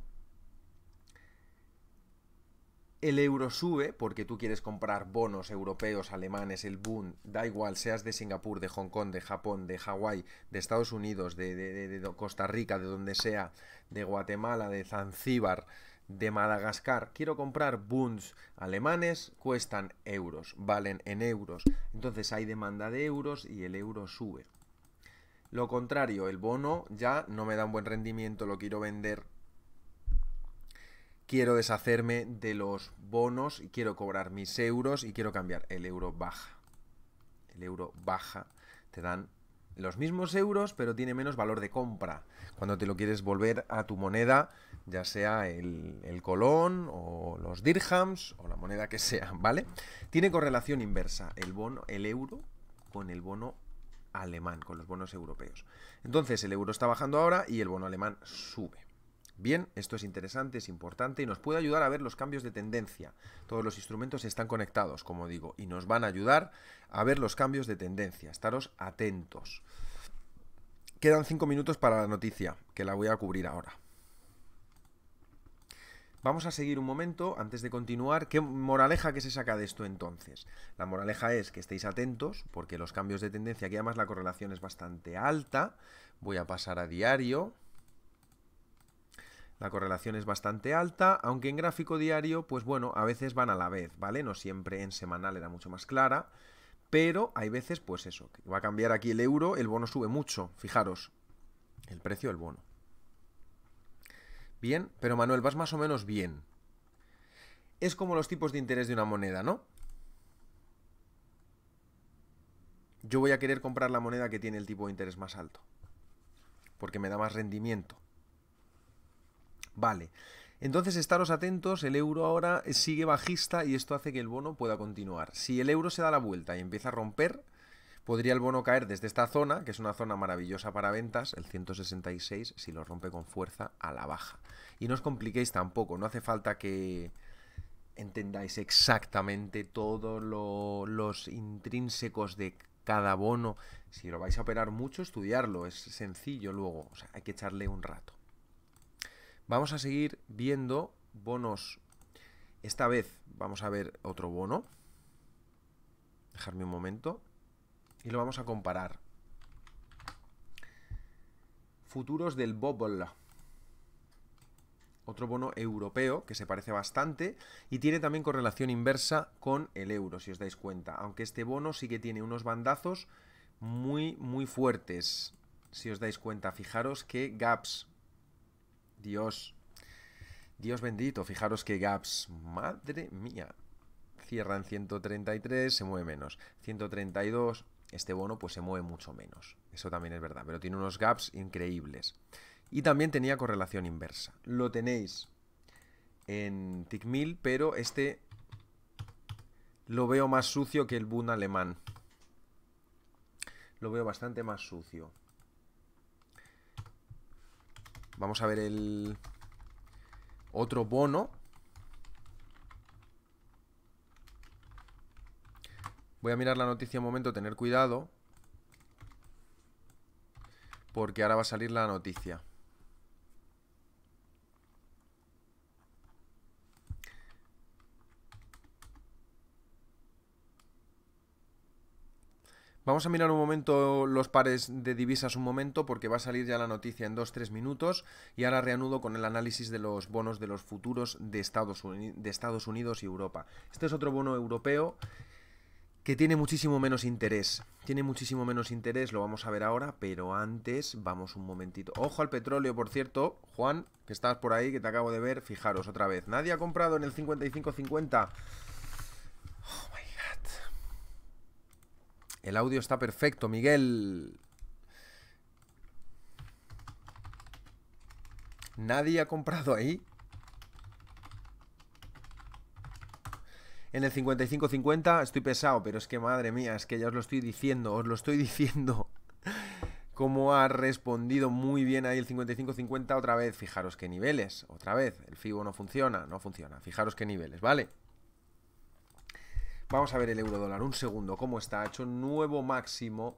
el euro sube porque tú quieres comprar bonos europeos, alemanes, el Bund, da igual, seas de Singapur, de Hong Kong, de Japón, de Hawái, de Estados Unidos, de, Costa Rica, de donde sea, de Guatemala, de Zanzíbar, de Madagascar. Quiero comprar Bunds alemanes, cuestan euros, valen en euros. Entonces hay demanda de euros y el euro sube. Lo contrario, el bono ya no me da un buen rendimiento, lo quiero vender quiero deshacerme de los bonos y quiero cobrar mis euros y quiero cambiar. El euro baja. El euro baja. Te dan los mismos euros, pero tiene menos valor de compra. Cuando te lo quieres volver a tu moneda, ya sea el, colón o los dirhams o la moneda que sea, ¿vale? Tiene correlación inversa el bono, el euro con el bono alemán, con los bonos europeos. Entonces el euro está bajando ahora y el bono alemán sube. Bien, esto es interesante, es importante y nos puede ayudar a ver los cambios de tendencia. Todos los instrumentos están conectados, como digo, y nos van a ayudar a ver los cambios de tendencia. Estaros atentos. Quedan cinco minutos para la noticia, que la voy a cubrir ahora. Vamos a seguir un momento antes de continuar. ¿Qué moraleja que se saca de esto entonces? La moraleja es que estéis atentos porque los cambios de tendencia, que además la correlación es bastante alta, voy a pasar a diario, la correlación es bastante alta, aunque en gráfico diario, pues bueno, a veces van a la vez, ¿vale? No siempre en semanal era mucho más clara, pero hay veces, pues eso, que va a cambiar aquí el euro, el bono sube mucho, fijaros, el precio del bono. Bien, pero Manuel, vas más o menos bien. Es como los tipos de interés de una moneda, ¿no? Yo voy a querer comprar la moneda que tiene el tipo de interés más alto, porque me da más rendimiento. Vale. Entonces, estaros atentos, el euro ahora sigue bajista y esto hace que el bono pueda continuar. Si el euro se da la vuelta y empieza a romper, podría el bono caer desde esta zona, que es una zona maravillosa para ventas, el 166, si lo rompe con fuerza a la baja. Y no os compliquéis tampoco, no hace falta que entendáis exactamente todos los intrínsecos de cada bono. Si lo vais a operar mucho, estudiarlo, es sencillo luego, hay que echarle un rato. Vamos a seguir viendo bonos. Esta vez vamos a ver otro bono. Dejarme un momento. Y lo vamos a comparar. Futuros del Bobble. Otro bono europeo que se parece bastante y tiene también correlación inversa con el euro, si os dais cuenta. Aunque este bono sí que tiene unos bandazos muy, muy fuertes. Si os dais cuenta, fijaros que gaps Dios. Dios bendito. Fijaros que gaps. Madre mía. cierran 133, se mueve menos. 132, este bono pues se mueve mucho menos. Eso también es verdad, pero tiene unos gaps increíbles. Y también tenía correlación inversa. Lo tenéis en tic pero este lo veo más sucio que el Bund alemán. Lo veo bastante más sucio. Vamos a ver el otro bono. Voy a mirar la noticia un momento, tener cuidado. Porque ahora va a salir la noticia. Vamos a mirar un momento los pares de divisas un momento porque va a salir ya la noticia en 2-3 minutos y ahora reanudo con el análisis de los bonos de los futuros de Estados, Unidos y Europa. Este es otro bono europeo que tiene muchísimo menos interés. Tiene muchísimo menos interés, lo vamos a ver ahora, pero antes vamos un momentito. Ojo al petróleo, por cierto, Juan, que estás por ahí, que te acabo de ver, fijaros otra vez. Nadie ha comprado en el 55.50. Oh my el audio está perfecto, Miguel. Nadie ha comprado ahí. En el 5550 estoy pesado, pero es que madre mía, es que ya os lo estoy diciendo, os lo estoy diciendo. Cómo ha respondido muy bien ahí el 5550 otra vez. Fijaros qué niveles, otra vez. El FIBO no funciona, no funciona. Fijaros qué niveles, ¿vale? Vamos a ver el euro dólar, un segundo, cómo está. Ha hecho nuevo máximo.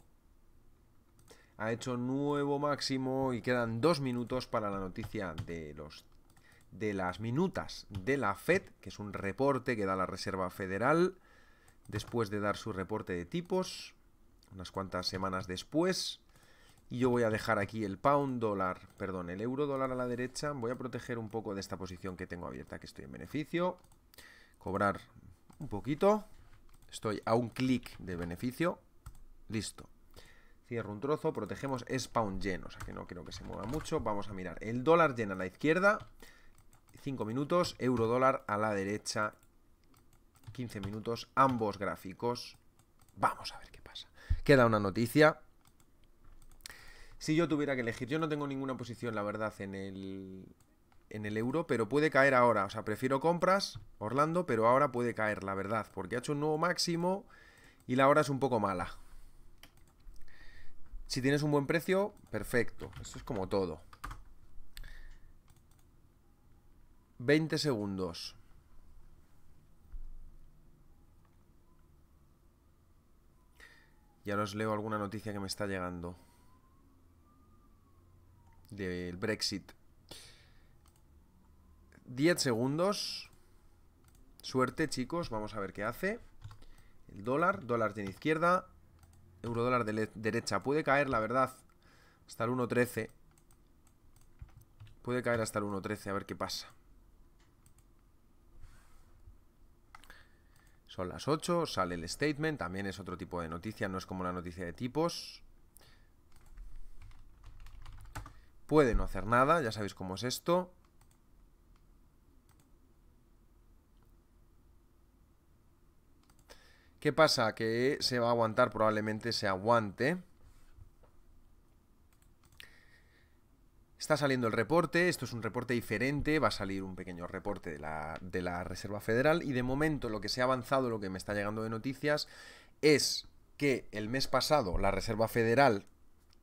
Ha hecho nuevo máximo y quedan dos minutos para la noticia de los de las minutas de la Fed, que es un reporte que da la Reserva Federal después de dar su reporte de tipos, unas cuantas semanas después. Y yo voy a dejar aquí el pound dólar, perdón, el euro dólar a la derecha. Voy a proteger un poco de esta posición que tengo abierta, que estoy en beneficio. Cobrar un poquito. Estoy a un clic de beneficio. Listo. Cierro un trozo, protegemos spawn yen, o sea que no quiero que se mueva mucho. Vamos a mirar el dólar yen a la izquierda, 5 minutos, euro dólar a la derecha, 15 minutos, ambos gráficos. Vamos a ver qué pasa. Queda una noticia. Si yo tuviera que elegir, yo no tengo ninguna posición, la verdad, en el, en el euro, pero puede caer ahora. O sea, prefiero compras, Orlando, pero ahora puede caer, la verdad, porque ha hecho un nuevo máximo y la hora es un poco mala. Si tienes un buen precio, perfecto. Esto es como todo. 20 segundos. Ya os leo alguna noticia que me está llegando. Del Brexit. 10 segundos. Suerte, chicos. Vamos a ver qué hace. El dólar, dólar de izquierda. Euro dólar de derecha. Puede caer, la verdad, hasta el 1.13. Puede caer hasta el 1.13, a ver qué pasa. Son las 8, sale el statement, también es otro tipo de noticia, no es como la noticia de tipos. Puede no hacer nada, ya sabéis cómo es esto. ¿Qué pasa? Que se va a aguantar, probablemente se aguante. Está saliendo el reporte, esto es un reporte diferente, va a salir un pequeño reporte de la, de la, Reserva Federal y de momento lo que se ha avanzado, lo que me está llegando de noticias, es que el mes pasado la Reserva Federal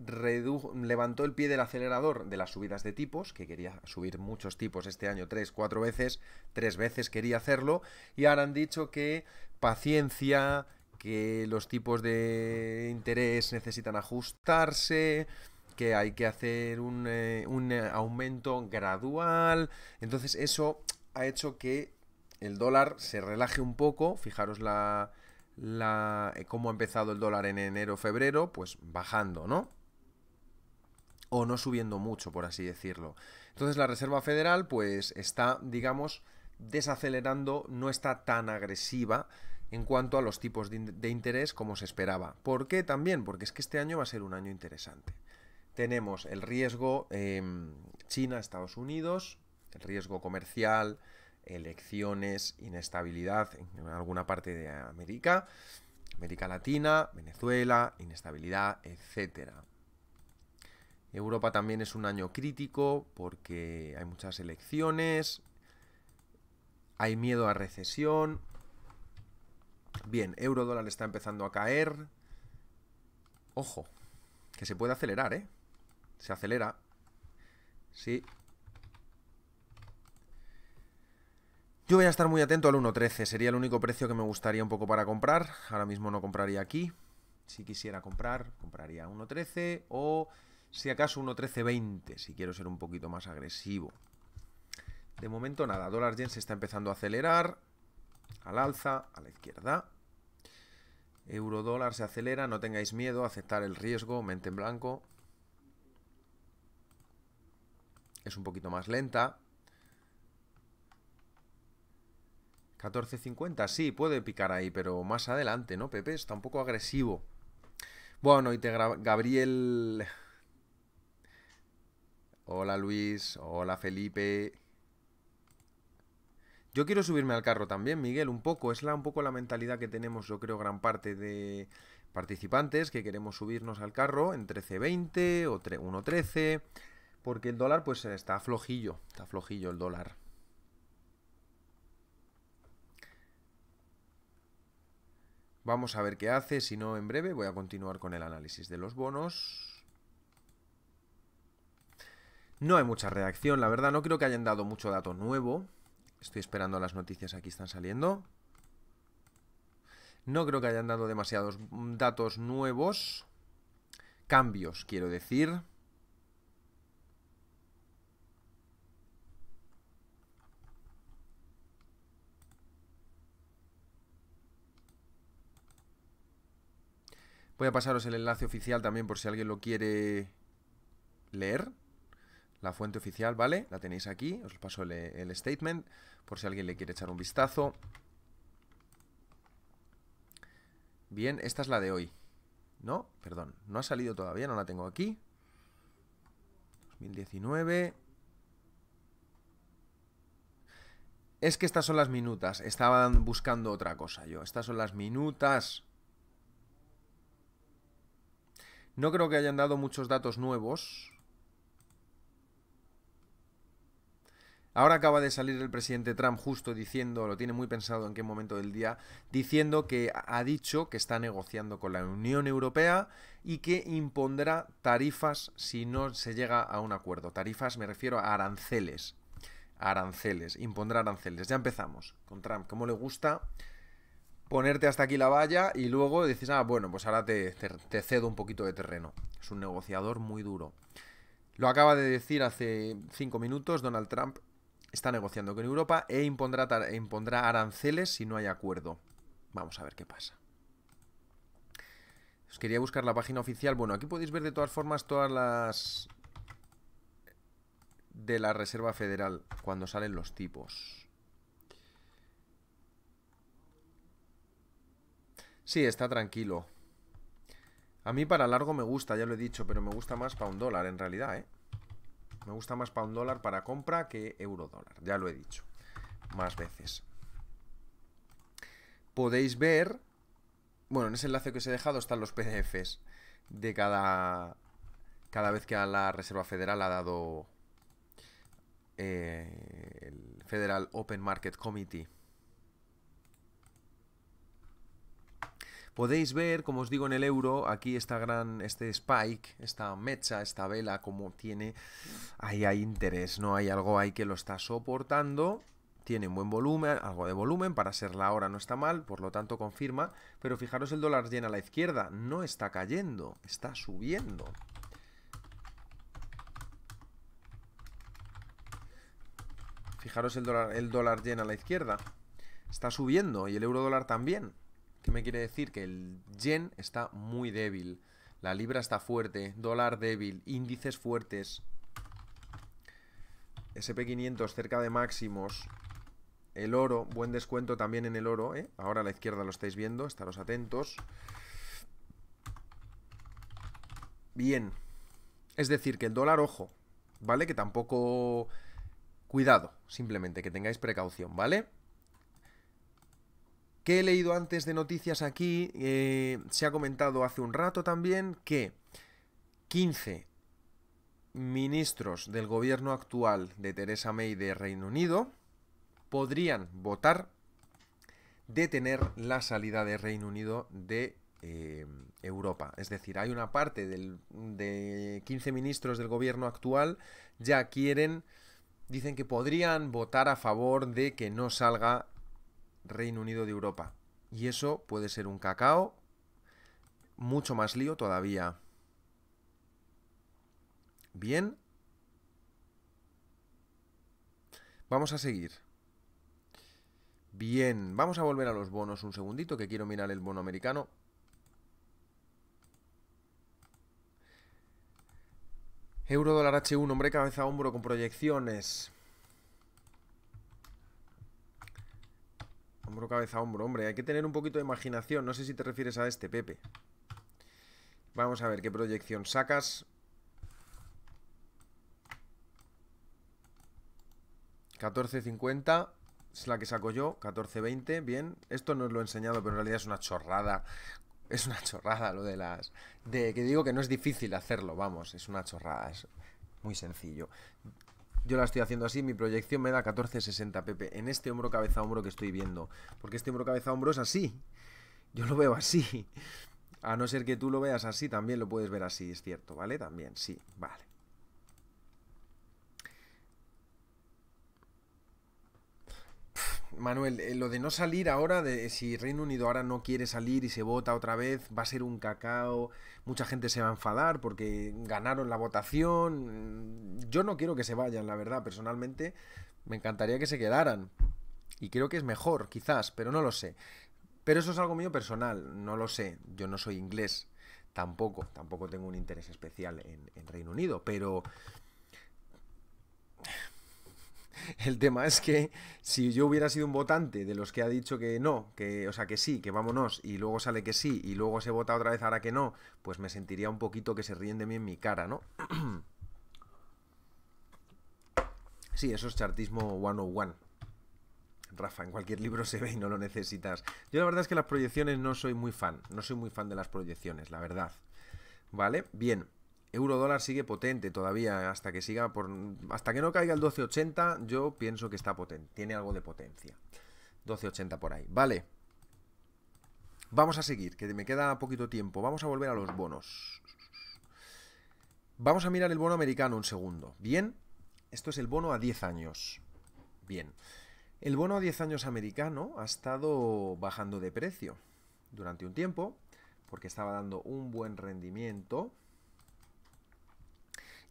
levantó el pie del acelerador de las subidas de tipos, que quería subir muchos tipos este año tres, cuatro veces, tres veces quería hacerlo, y ahora han dicho que paciencia, que los tipos de interés necesitan ajustarse, que hay que hacer un, eh, un eh, aumento gradual. Entonces eso ha hecho que el dólar se relaje un poco. Fijaros la, la, eh, cómo ha empezado el dólar en enero, febrero, pues bajando, ¿no? O no subiendo mucho, por así decirlo. Entonces la Reserva Federal pues está, digamos, desacelerando, no está tan agresiva en cuanto a los tipos de interés como se esperaba. ¿Por qué también? Porque es que este año va a ser un año interesante. Tenemos el riesgo eh, em, China-Estados Unidos, el riesgo comercial, elecciones, inestabilidad en alguna parte de América, América Latina, Venezuela, inestabilidad, etc. Europa también es un año crítico porque hay muchas elecciones, hay miedo a recesión, Bien, euro dólar está empezando a caer. Ojo, que se puede acelerar, ¿eh? Se acelera. Sí. Yo voy a estar muy atento al 1.13. Sería el único precio que me gustaría un poco para comprar. Ahora mismo no compraría aquí. Si quisiera comprar, compraría 1.13 o si acaso 1.13.20, si quiero ser un poquito más agresivo. De momento nada, dólar yen se está empezando a acelerar al alza, a la izquierda. Euro dólar se acelera, no tengáis miedo, aceptar el riesgo, mente en blanco. Es un poquito más lenta. 14.50, sí, puede picar ahí, pero más adelante, ¿no, Pepe? Está un poco agresivo. Bueno, y te Gabriel... Hola Luis, hola Felipe. Yo quiero subirme al carro también, Miguel, un poco. Es la, un poco la mentalidad que tenemos, yo creo, gran parte de participantes que queremos subirnos al carro en 13.20 o 1.13, porque el dólar pues está flojillo, está flojillo el dólar. Vamos a ver qué hace, si no en breve voy a continuar con el análisis de los bonos. No hay mucha reacción, la verdad, no creo que hayan dado mucho dato nuevo. Estoy esperando las noticias, aquí están saliendo. No creo que hayan dado demasiados datos nuevos. Cambios, quiero decir. Voy a pasaros el enlace oficial también por si alguien lo quiere leer la fuente oficial, ¿vale? La tenéis aquí, os paso el, statement por si alguien le quiere echar un vistazo. Bien, esta es la de hoy. No, perdón, no ha salido todavía, no la tengo aquí. 2019... Es que estas son las minutas. Estaban buscando otra cosa yo. Estas son las minutas. No creo que hayan dado muchos datos nuevos. Ahora acaba de salir el presidente Trump justo diciendo, lo tiene muy pensado en qué momento del día, diciendo que ha dicho que está negociando con la Unión Europea y que impondrá tarifas si no se llega a un acuerdo. Tarifas me refiero a aranceles. Aranceles, impondrá aranceles. Ya empezamos con Trump. ¿Cómo le gusta ponerte hasta aquí la valla y luego dices, ah, bueno, pues ahora te, te cedo un poquito de terreno? Es un negociador muy duro. Lo acaba de decir hace cinco minutos Donald Trump está negociando con Europa e impondrá, e impondrá aranceles si no hay acuerdo. Vamos a ver qué pasa. Os quería buscar la página oficial. Bueno, aquí podéis ver de todas formas todas las... De la Reserva Federal, cuando salen los tipos. Sí, está tranquilo. A mí para largo me gusta, ya lo he dicho, pero me gusta más para un dólar en realidad, ¿eh? Me gusta más un dólar para compra que euro dólar, ya lo he dicho más veces. Podéis ver, bueno, en ese enlace que os he dejado están los PDFs de cada, cada vez que a la Reserva Federal ha dado eh, el Federal Open Market Committee Podéis ver, como os digo en el euro, aquí está gran, este spike, esta mecha, esta vela, como tiene, ahí hay interés, ¿no? Hay algo ahí que lo está soportando tiene buen volumen, algo de volumen, para ser la hora no está mal, por lo tanto confirma, pero fijaros el dólar llena a la izquierda, no está cayendo, está subiendo. Fijaros el dólar, el dólar yen a la izquierda, está subiendo y el euro dólar también. ¿Qué me quiere decir? Que el yen está muy débil, la libra está fuerte, dólar débil, índices fuertes, SP500 cerca de máximos, el oro, buen descuento también en el oro, ¿eh? ahora a la izquierda lo estáis viendo, estaros atentos. Bien, es decir, que el dólar, ojo, ¿vale? Que tampoco... Cuidado, simplemente, que tengáis precaución, ¿vale? que he leído antes de noticias aquí, eh, se ha comentado hace un rato también que 15 ministros del gobierno actual de teresa May de Reino Unido podrían votar detener la salida de Reino Unido de eh, Europa. Es decir, hay una parte del, de 15 ministros del gobierno actual ya quieren, dicen que podrían votar a favor de que no salga Reino Unido de Europa. Y eso puede ser un cacao. Mucho más lío todavía. Bien. Vamos a seguir. Bien, vamos a volver a los bonos un segundito, que quiero mirar el bono americano. Euro dólar H1, hombre, cabeza a hombro con proyecciones. Hombro, cabeza, hombro. Hombre, hay que tener un poquito de imaginación. No sé si te refieres a este, Pepe. Vamos a ver qué proyección sacas. 14.50 es la que saco yo, 14.20, bien. Esto no os lo he enseñado, pero en realidad es una chorrada. Es una chorrada lo de las... De que digo que no es difícil hacerlo, vamos, es una chorrada, es muy sencillo. Yo la estoy haciendo así, mi proyección me da 1460 pp en este hombro cabeza hombro que estoy viendo, porque este hombro cabeza hombro es así. Yo lo veo así. A no ser que tú lo veas así, también lo puedes ver así, es cierto, ¿vale? También, sí, vale. Manuel, eh, lo de no salir ahora, de eh, si Reino Unido ahora no quiere salir y se vota otra vez, va a ser un cacao, mucha gente se va a enfadar porque ganaron la votación. Mm, yo no quiero que se vayan, la verdad, personalmente me encantaría que se quedaran. Y creo que es mejor, quizás, pero no lo sé. Pero eso es algo mío personal, no lo sé. Yo no soy inglés, tampoco, tampoco tengo un interés especial en, en Reino Unido, pero El tema es que si yo hubiera sido un votante de los que ha dicho que no, que, o sea, que sí, que vámonos, y luego sale que sí, y luego se vota otra vez ahora que no, pues me sentiría un poquito que se ríen de mí en mi cara, ¿no? Sí, eso es chartismo 101. Rafa, en cualquier libro se ve y no lo necesitas. Yo la verdad es que las proyecciones no soy muy fan, no soy muy fan de las proyecciones, la verdad. ¿Vale? Bien euro dólar sigue potente todavía, hasta que siga por. Hasta que no caiga el 12.80, yo pienso que está potente, tiene algo de potencia. 12.80 por ahí. Vale. Vamos a seguir, que me queda poquito tiempo. Vamos a volver a los bonos. Vamos a mirar el bono americano un segundo. Bien, esto es el bono a 10 años. Bien. El bono a 10 años americano ha estado bajando de precio durante un tiempo porque estaba dando un buen rendimiento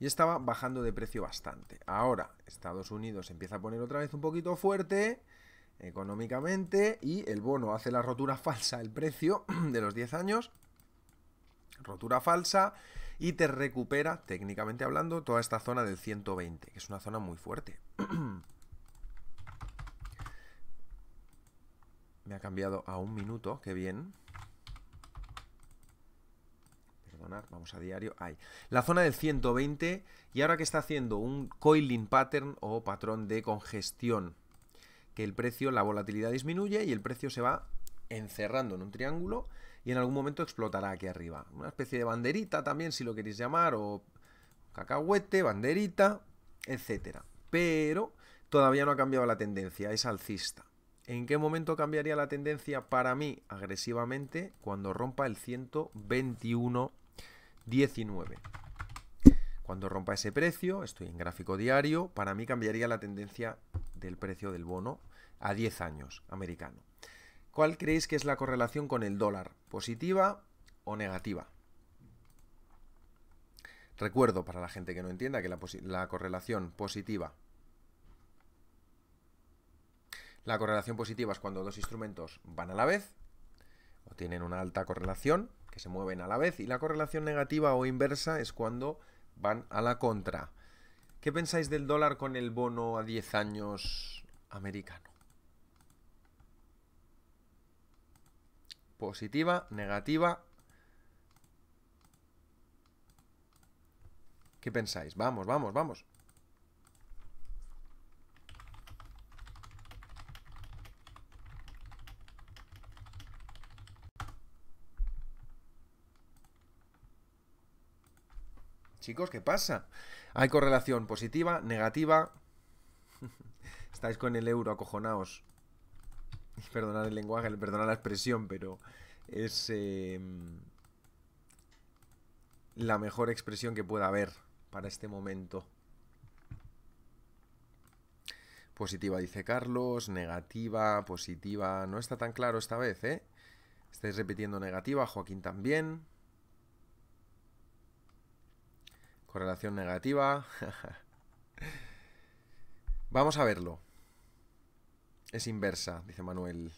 y estaba bajando de precio bastante. Ahora Estados Unidos empieza a poner otra vez un poquito fuerte económicamente y el bono hace la rotura falsa, el precio de los 10 años, rotura falsa y te recupera, técnicamente hablando, toda esta zona del 120, que es una zona muy fuerte. Me ha cambiado a un minuto, qué bien vamos a diario, hay. La zona del 120 y ahora que está haciendo un coiling pattern o patrón de congestión, que el precio, la volatilidad disminuye y el precio se va encerrando en un triángulo y en algún momento explotará aquí arriba. Una especie de banderita también, si lo queréis llamar, o cacahuete, banderita, etcétera. Pero todavía no ha cambiado la tendencia, es alcista. ¿En qué momento cambiaría la tendencia para mí agresivamente? Cuando rompa el 121 19. Cuando rompa ese precio, estoy en gráfico diario, para mí cambiaría la tendencia del precio del bono a 10 años americano. ¿Cuál creéis que es la correlación con el dólar? ¿Positiva o negativa? Recuerdo para la gente que no entienda que la, correlación positiva la correlación positiva es cuando dos instrumentos van a la vez o tienen una alta correlación que se mueven a la vez, y la correlación negativa o inversa es cuando van a la contra. ¿Qué pensáis del dólar con el bono a 10 años americano? Positiva, negativa. ¿Qué pensáis? Vamos, vamos, vamos. Chicos, ¿qué pasa? Hay correlación positiva, negativa. Estáis con el euro acojonaos. Perdonad el lenguaje, perdonad la expresión, pero es em, la mejor expresión que pueda haber para este momento. Positiva, dice Carlos. Negativa, positiva. No está tan claro esta vez, ¿eh? Estáis repitiendo negativa, Joaquín también. Correlación negativa. Vamos a verlo. Es inversa, dice Manuel.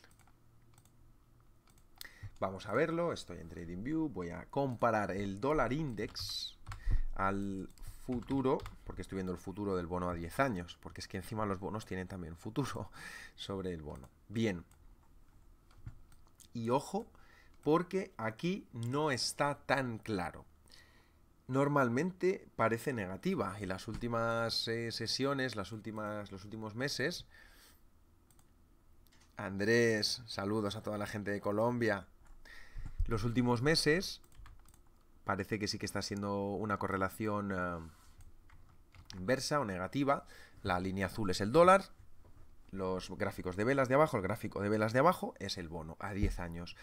Vamos a verlo. Estoy en TradingView. Voy a comparar el dólar index al futuro, porque estoy viendo el futuro del bono a 10 años, porque es que encima los bonos tienen también futuro sobre el bono. Bien. Y ojo, porque aquí no está tan claro normalmente parece negativa y las últimas eh, sesiones, las últimas, los últimos meses, Andrés, saludos a toda la gente de Colombia, los últimos meses parece que sí que está siendo una correlación eh, inversa o negativa, la línea azul es el dólar, los gráficos de velas de abajo, el gráfico de velas de abajo es el bono a 10 años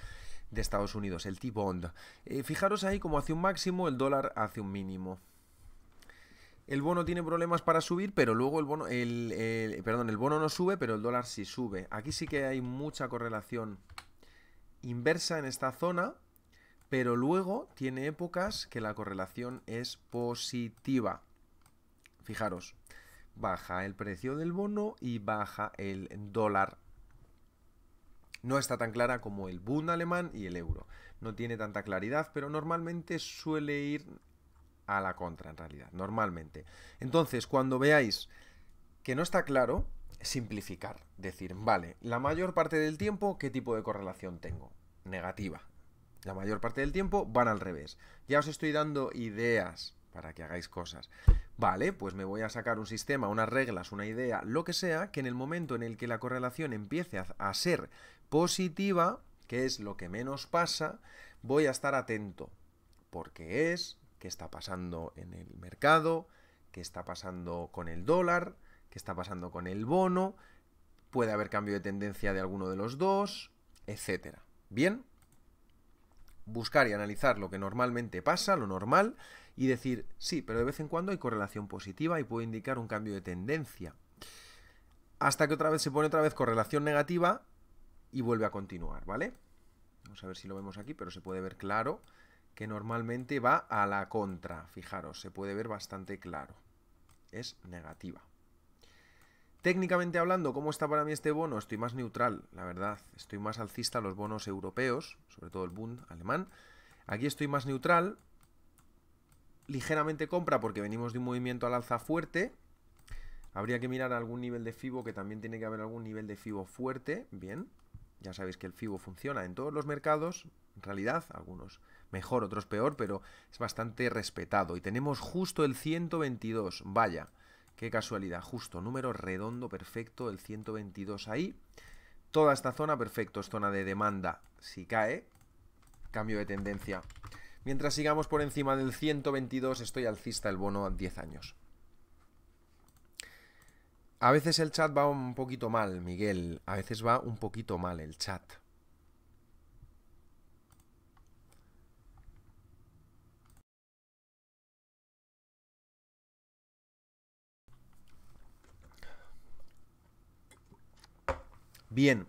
de Estados Unidos, el T-Bond. Eh, fijaros ahí como hace un máximo, el dólar hace un mínimo. El bono tiene problemas para subir, pero luego el bono, el, perdón, el bono no sube, pero el dólar sí sube. Aquí sí que hay mucha correlación inversa en esta zona, pero luego tiene épocas que la correlación es positiva. Fijaros, baja el precio del bono y baja el dólar. No está tan clara como el Bund alemán y el euro. No tiene tanta claridad, pero normalmente suele ir a la contra en realidad, normalmente. Entonces, cuando veáis que no está claro, simplificar, decir, vale, la mayor parte del tiempo, ¿qué tipo de correlación tengo? Negativa. La mayor parte del tiempo van al revés. Ya os estoy dando ideas para que hagáis cosas. Vale, pues me voy a sacar un sistema, unas reglas, una idea, lo que sea, que en el momento en el que la correlación empiece a, ser positiva, que es lo que menos pasa, voy a estar atento. Porque es qué está pasando en el mercado, qué está pasando con el dólar, qué está pasando con el bono, puede haber cambio de tendencia de alguno de los dos, etcétera. Bien, buscar y analizar lo que normalmente pasa, lo normal, y decir, sí, pero de vez en cuando hay correlación positiva y puede indicar un cambio de tendencia. Hasta que otra vez se pone otra vez correlación negativa y vuelve a continuar, ¿vale? Vamos a ver si lo vemos aquí, pero se puede ver claro que normalmente va a la contra. Fijaros, se puede ver bastante claro. Es negativa. Técnicamente hablando, ¿cómo está para mí este bono? Estoy más neutral, la verdad. Estoy más alcista a los bonos europeos, sobre todo el Bund alemán. Aquí estoy más neutral, ligeramente compra porque venimos de un movimiento al alza fuerte. Habría que mirar algún nivel de FIBO, que también tiene que haber algún nivel de FIBO fuerte. Bien, ya sabéis que el FIBO funciona en todos los mercados, en realidad, algunos mejor, otros peor, pero es bastante respetado. Y tenemos justo el 122, vaya, qué casualidad, justo, número redondo, perfecto, el 122 ahí. Toda esta zona, perfecto, es zona de demanda. Si cae, cambio de tendencia Mientras sigamos por encima del 122, estoy alcista el bono a 10 años. A veces el chat va un poquito mal, Miguel. A veces va un poquito mal el chat. Bien,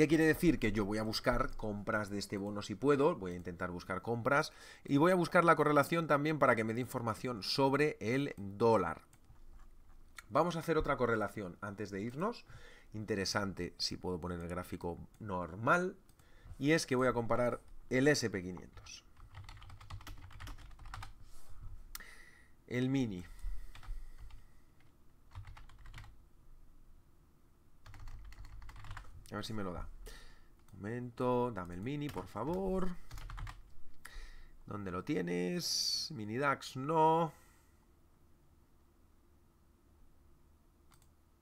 ¿Qué quiere decir? Que yo voy a buscar compras de este bono si puedo, voy a intentar buscar compras y voy a buscar la correlación también para que me dé información sobre el dólar. Vamos a hacer otra correlación antes de irnos. Interesante, si puedo poner el gráfico normal. Y es que voy a comparar el SP500. El mini. A ver si me lo da. momento, dame el mini, por favor. ¿Dónde lo tienes? Mini DAX, no.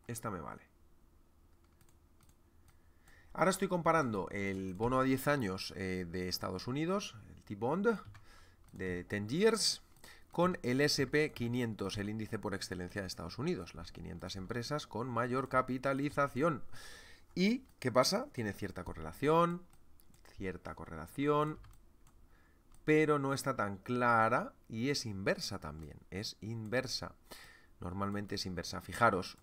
Esta me vale. Ahora estoy comparando el bono a 10 años eh, de Estados Unidos, el T-Bond, de 10 years, con el SP500, el índice por excelencia de Estados Unidos, las 500 empresas con mayor capitalización. ¿Y qué pasa? Tiene cierta correlación, cierta correlación, pero no está tan clara y es inversa también, es inversa. Normalmente es inversa. Fijaros,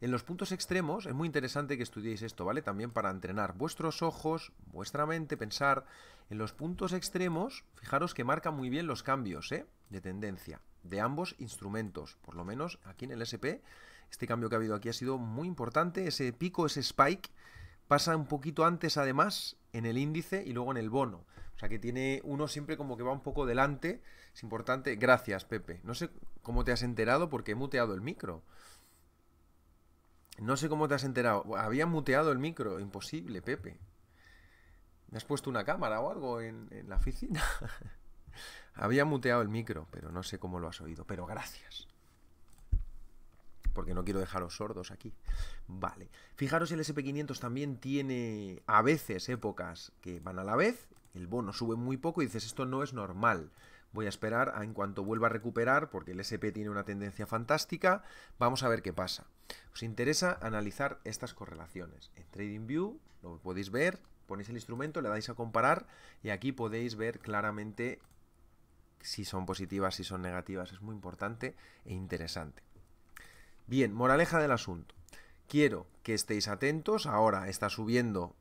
en los puntos extremos es muy interesante que estudiéis esto, ¿vale? También para entrenar vuestros ojos, vuestra mente, pensar. En los puntos extremos, fijaros que marca muy bien los cambios, ¿eh? De tendencia, de ambos instrumentos, por lo menos aquí en el SP este cambio que ha habido aquí ha sido muy importante. Ese pico, ese spike, pasa un poquito antes además en el índice y luego en el bono. O sea que tiene uno siempre como que va un poco delante. Es importante. Gracias, Pepe. No sé cómo te has enterado porque he muteado el micro. No sé cómo te has enterado. Había muteado el micro. Imposible, Pepe. ¿Me has puesto una cámara o algo en, en la oficina? Había muteado el micro, pero no sé cómo lo has oído. Pero gracias porque no quiero dejaros sordos aquí. Vale, fijaros el SP500 también tiene a veces épocas que van a la vez, el bono sube muy poco y dices esto no es normal. Voy a esperar a en cuanto vuelva a recuperar porque el SP tiene una tendencia fantástica. Vamos a ver qué pasa. Os interesa analizar estas correlaciones. En TradingView lo podéis ver, ponéis el instrumento, le dais a comparar y aquí podéis ver claramente si son positivas, si son negativas. Es muy importante e interesante. Bien, moraleja del asunto. Quiero que estéis atentos, ahora está subiendo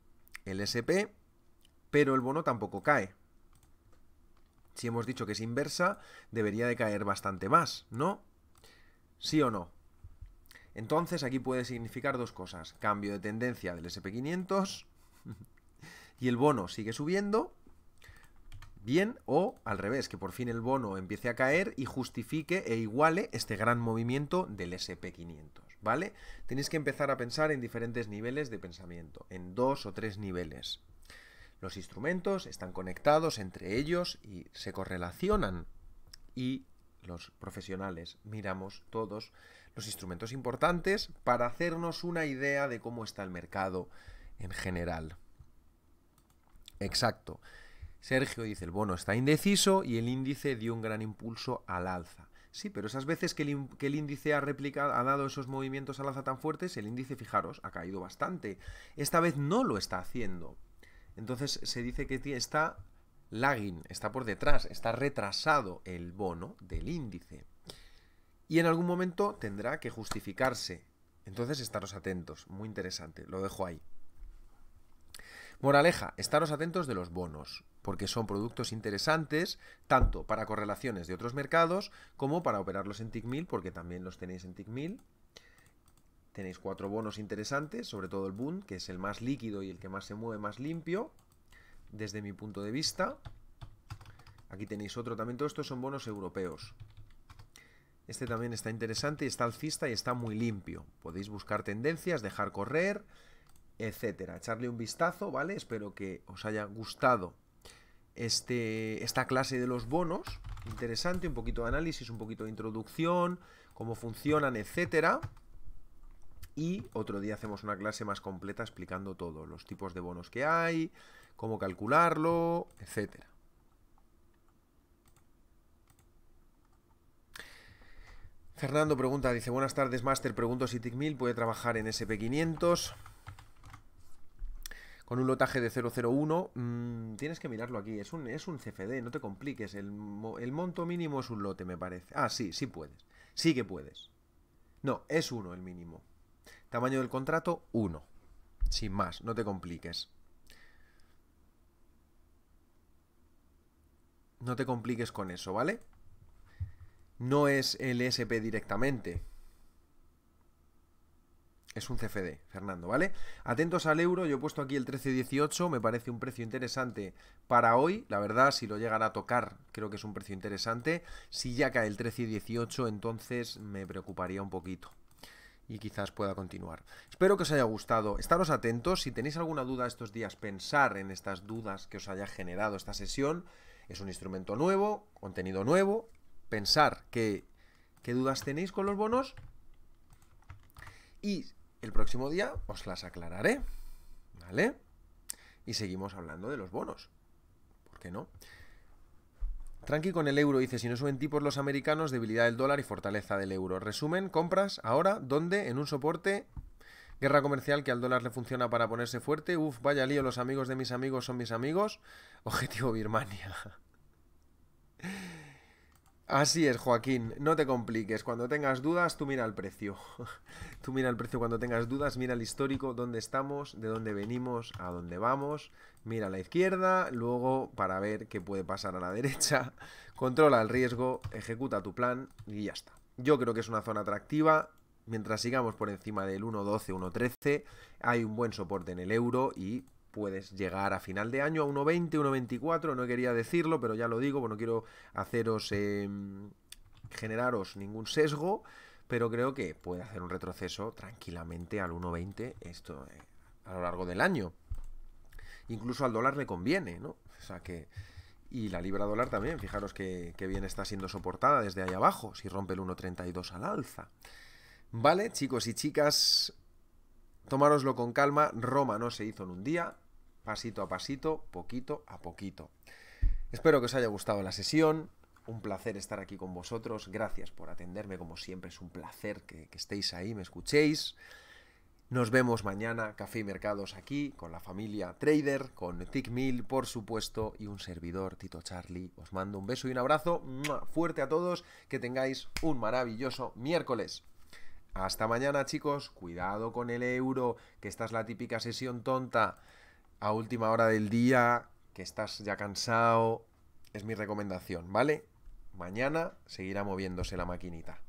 el SP, pero el bono tampoco cae. Si hemos dicho que es inversa, debería de caer bastante más, ¿no? ¿Sí o no? Entonces aquí puede significar dos cosas. Cambio de tendencia del SP500 y el bono sigue subiendo, bien o al revés, que por fin el bono empiece a caer y justifique e iguale este gran movimiento del SP500, ¿vale? Tenéis que empezar a pensar en diferentes niveles de pensamiento, en dos o tres niveles. Los instrumentos están conectados entre ellos y se correlacionan y los profesionales miramos todos los instrumentos importantes para hacernos una idea de cómo está el mercado en general. Exacto. Sergio dice, el bono está indeciso y el índice dio un gran impulso al alza. Sí, pero esas veces que el, índice ha replicado, ha dado esos movimientos al alza tan fuertes, el índice, fijaros, ha caído bastante. Esta vez no lo está haciendo. Entonces se dice que está lagging, está por detrás, está retrasado el bono del índice. Y en algún momento tendrá que justificarse. Entonces estaros atentos, muy interesante, lo dejo ahí. Moraleja, estaros atentos de los bonos porque son productos interesantes tanto para correlaciones de otros mercados como para operarlos en tic porque también los tenéis en tic Tenéis cuatro bonos interesantes, sobre todo el Bund, que es el más líquido y el que más se mueve más limpio, desde mi punto de vista. Aquí tenéis otro también, todos estos son bonos europeos. Este también está interesante y está alcista y está muy limpio. Podéis buscar tendencias, dejar correr, etcétera. Echarle un vistazo, ¿vale? Espero que os haya gustado este, esta clase de los bonos. Interesante, un poquito de análisis, un poquito de introducción, cómo funcionan, etcétera. Y otro día hacemos una clase más completa explicando todo, los tipos de bonos que hay, cómo calcularlo, etcétera. Fernando pregunta, dice, buenas tardes, master pregunto si TICMIL puede trabajar en SP500 con un lotaje de 001. Mm, tienes que mirarlo aquí, es un, es un CFD, no te compliques. El, el, monto mínimo es un lote, me parece. Ah, sí, sí puedes. Sí que puedes. No, es uno el mínimo. Tamaño del contrato, uno. Sin más, no te compliques. No te compliques con eso, ¿vale? No es el SP directamente es un CFD, Fernando, ¿vale? Atentos al euro, yo he puesto aquí el 13.18, me parece un precio interesante para hoy, la verdad, si lo llegan a tocar, creo que es un precio interesante, si ya cae el 13.18, entonces me preocuparía un poquito y quizás pueda continuar. Espero que os haya gustado. Estaros atentos, si tenéis alguna duda estos días, pensar en estas dudas que os haya generado esta sesión. Es un instrumento nuevo, contenido nuevo. Pensar que, qué dudas tenéis con los bonos. Y el próximo día os las aclararé, ¿vale? Y seguimos hablando de los bonos. ¿Por qué no? Tranqui con el euro dice, si no suben tipos los americanos, debilidad del dólar y fortaleza del euro. Resumen, compras ahora, ¿dónde? En un soporte Guerra comercial que al dólar le funciona para ponerse fuerte. Uf, vaya lío, los amigos de mis amigos son mis amigos. Objetivo Birmania. Así es, Joaquín, no te compliques. Cuando tengas dudas, tú mira el precio. tú mira el precio cuando tengas dudas, mira el histórico, dónde estamos, de dónde venimos, a dónde vamos. Mira a la izquierda, luego para ver qué puede pasar a la derecha. Controla el riesgo, ejecuta tu plan y ya está. Yo creo que es una zona atractiva. Mientras sigamos por encima del 1.12, 1.13, hay un buen soporte en el euro y puedes llegar a final de año a 1.20, 1.24, no quería decirlo, pero ya lo digo, No quiero haceros, em, generaros ningún sesgo, pero creo que puede hacer un retroceso tranquilamente al 1.20 esto eh, a lo largo del año. Incluso al dólar le conviene, ¿no? O sea que... Y la libra dólar también, fijaros que, que bien está siendo soportada desde ahí abajo, si rompe el 1.32 al alza. Vale, chicos y chicas, tomároslo con calma, Roma no se hizo en un día, pasito a pasito, poquito a poquito. Espero que os haya gustado la sesión. Un placer estar aquí con vosotros. Gracias por atenderme, como siempre. Es un placer que, estéis ahí, me escuchéis. Nos vemos mañana, Café y Mercados, aquí, con la familia Trader, con Tickmill por supuesto, y un servidor, Tito Charlie. Os mando un beso y un abrazo fuerte a todos. Que tengáis un maravilloso miércoles. Hasta mañana, chicos. Cuidado con el euro, que esta es la típica sesión tonta a última hora del día, que estás ya cansado, es mi recomendación, ¿vale? Mañana seguirá moviéndose la maquinita,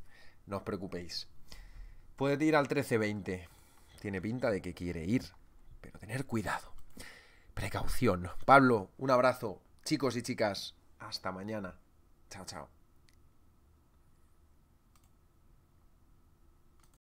no os preocupéis. Puede ir al 1320, tiene pinta de que quiere ir, pero tener cuidado, precaución. Pablo, un abrazo, chicos y chicas, hasta mañana. Chao, chao.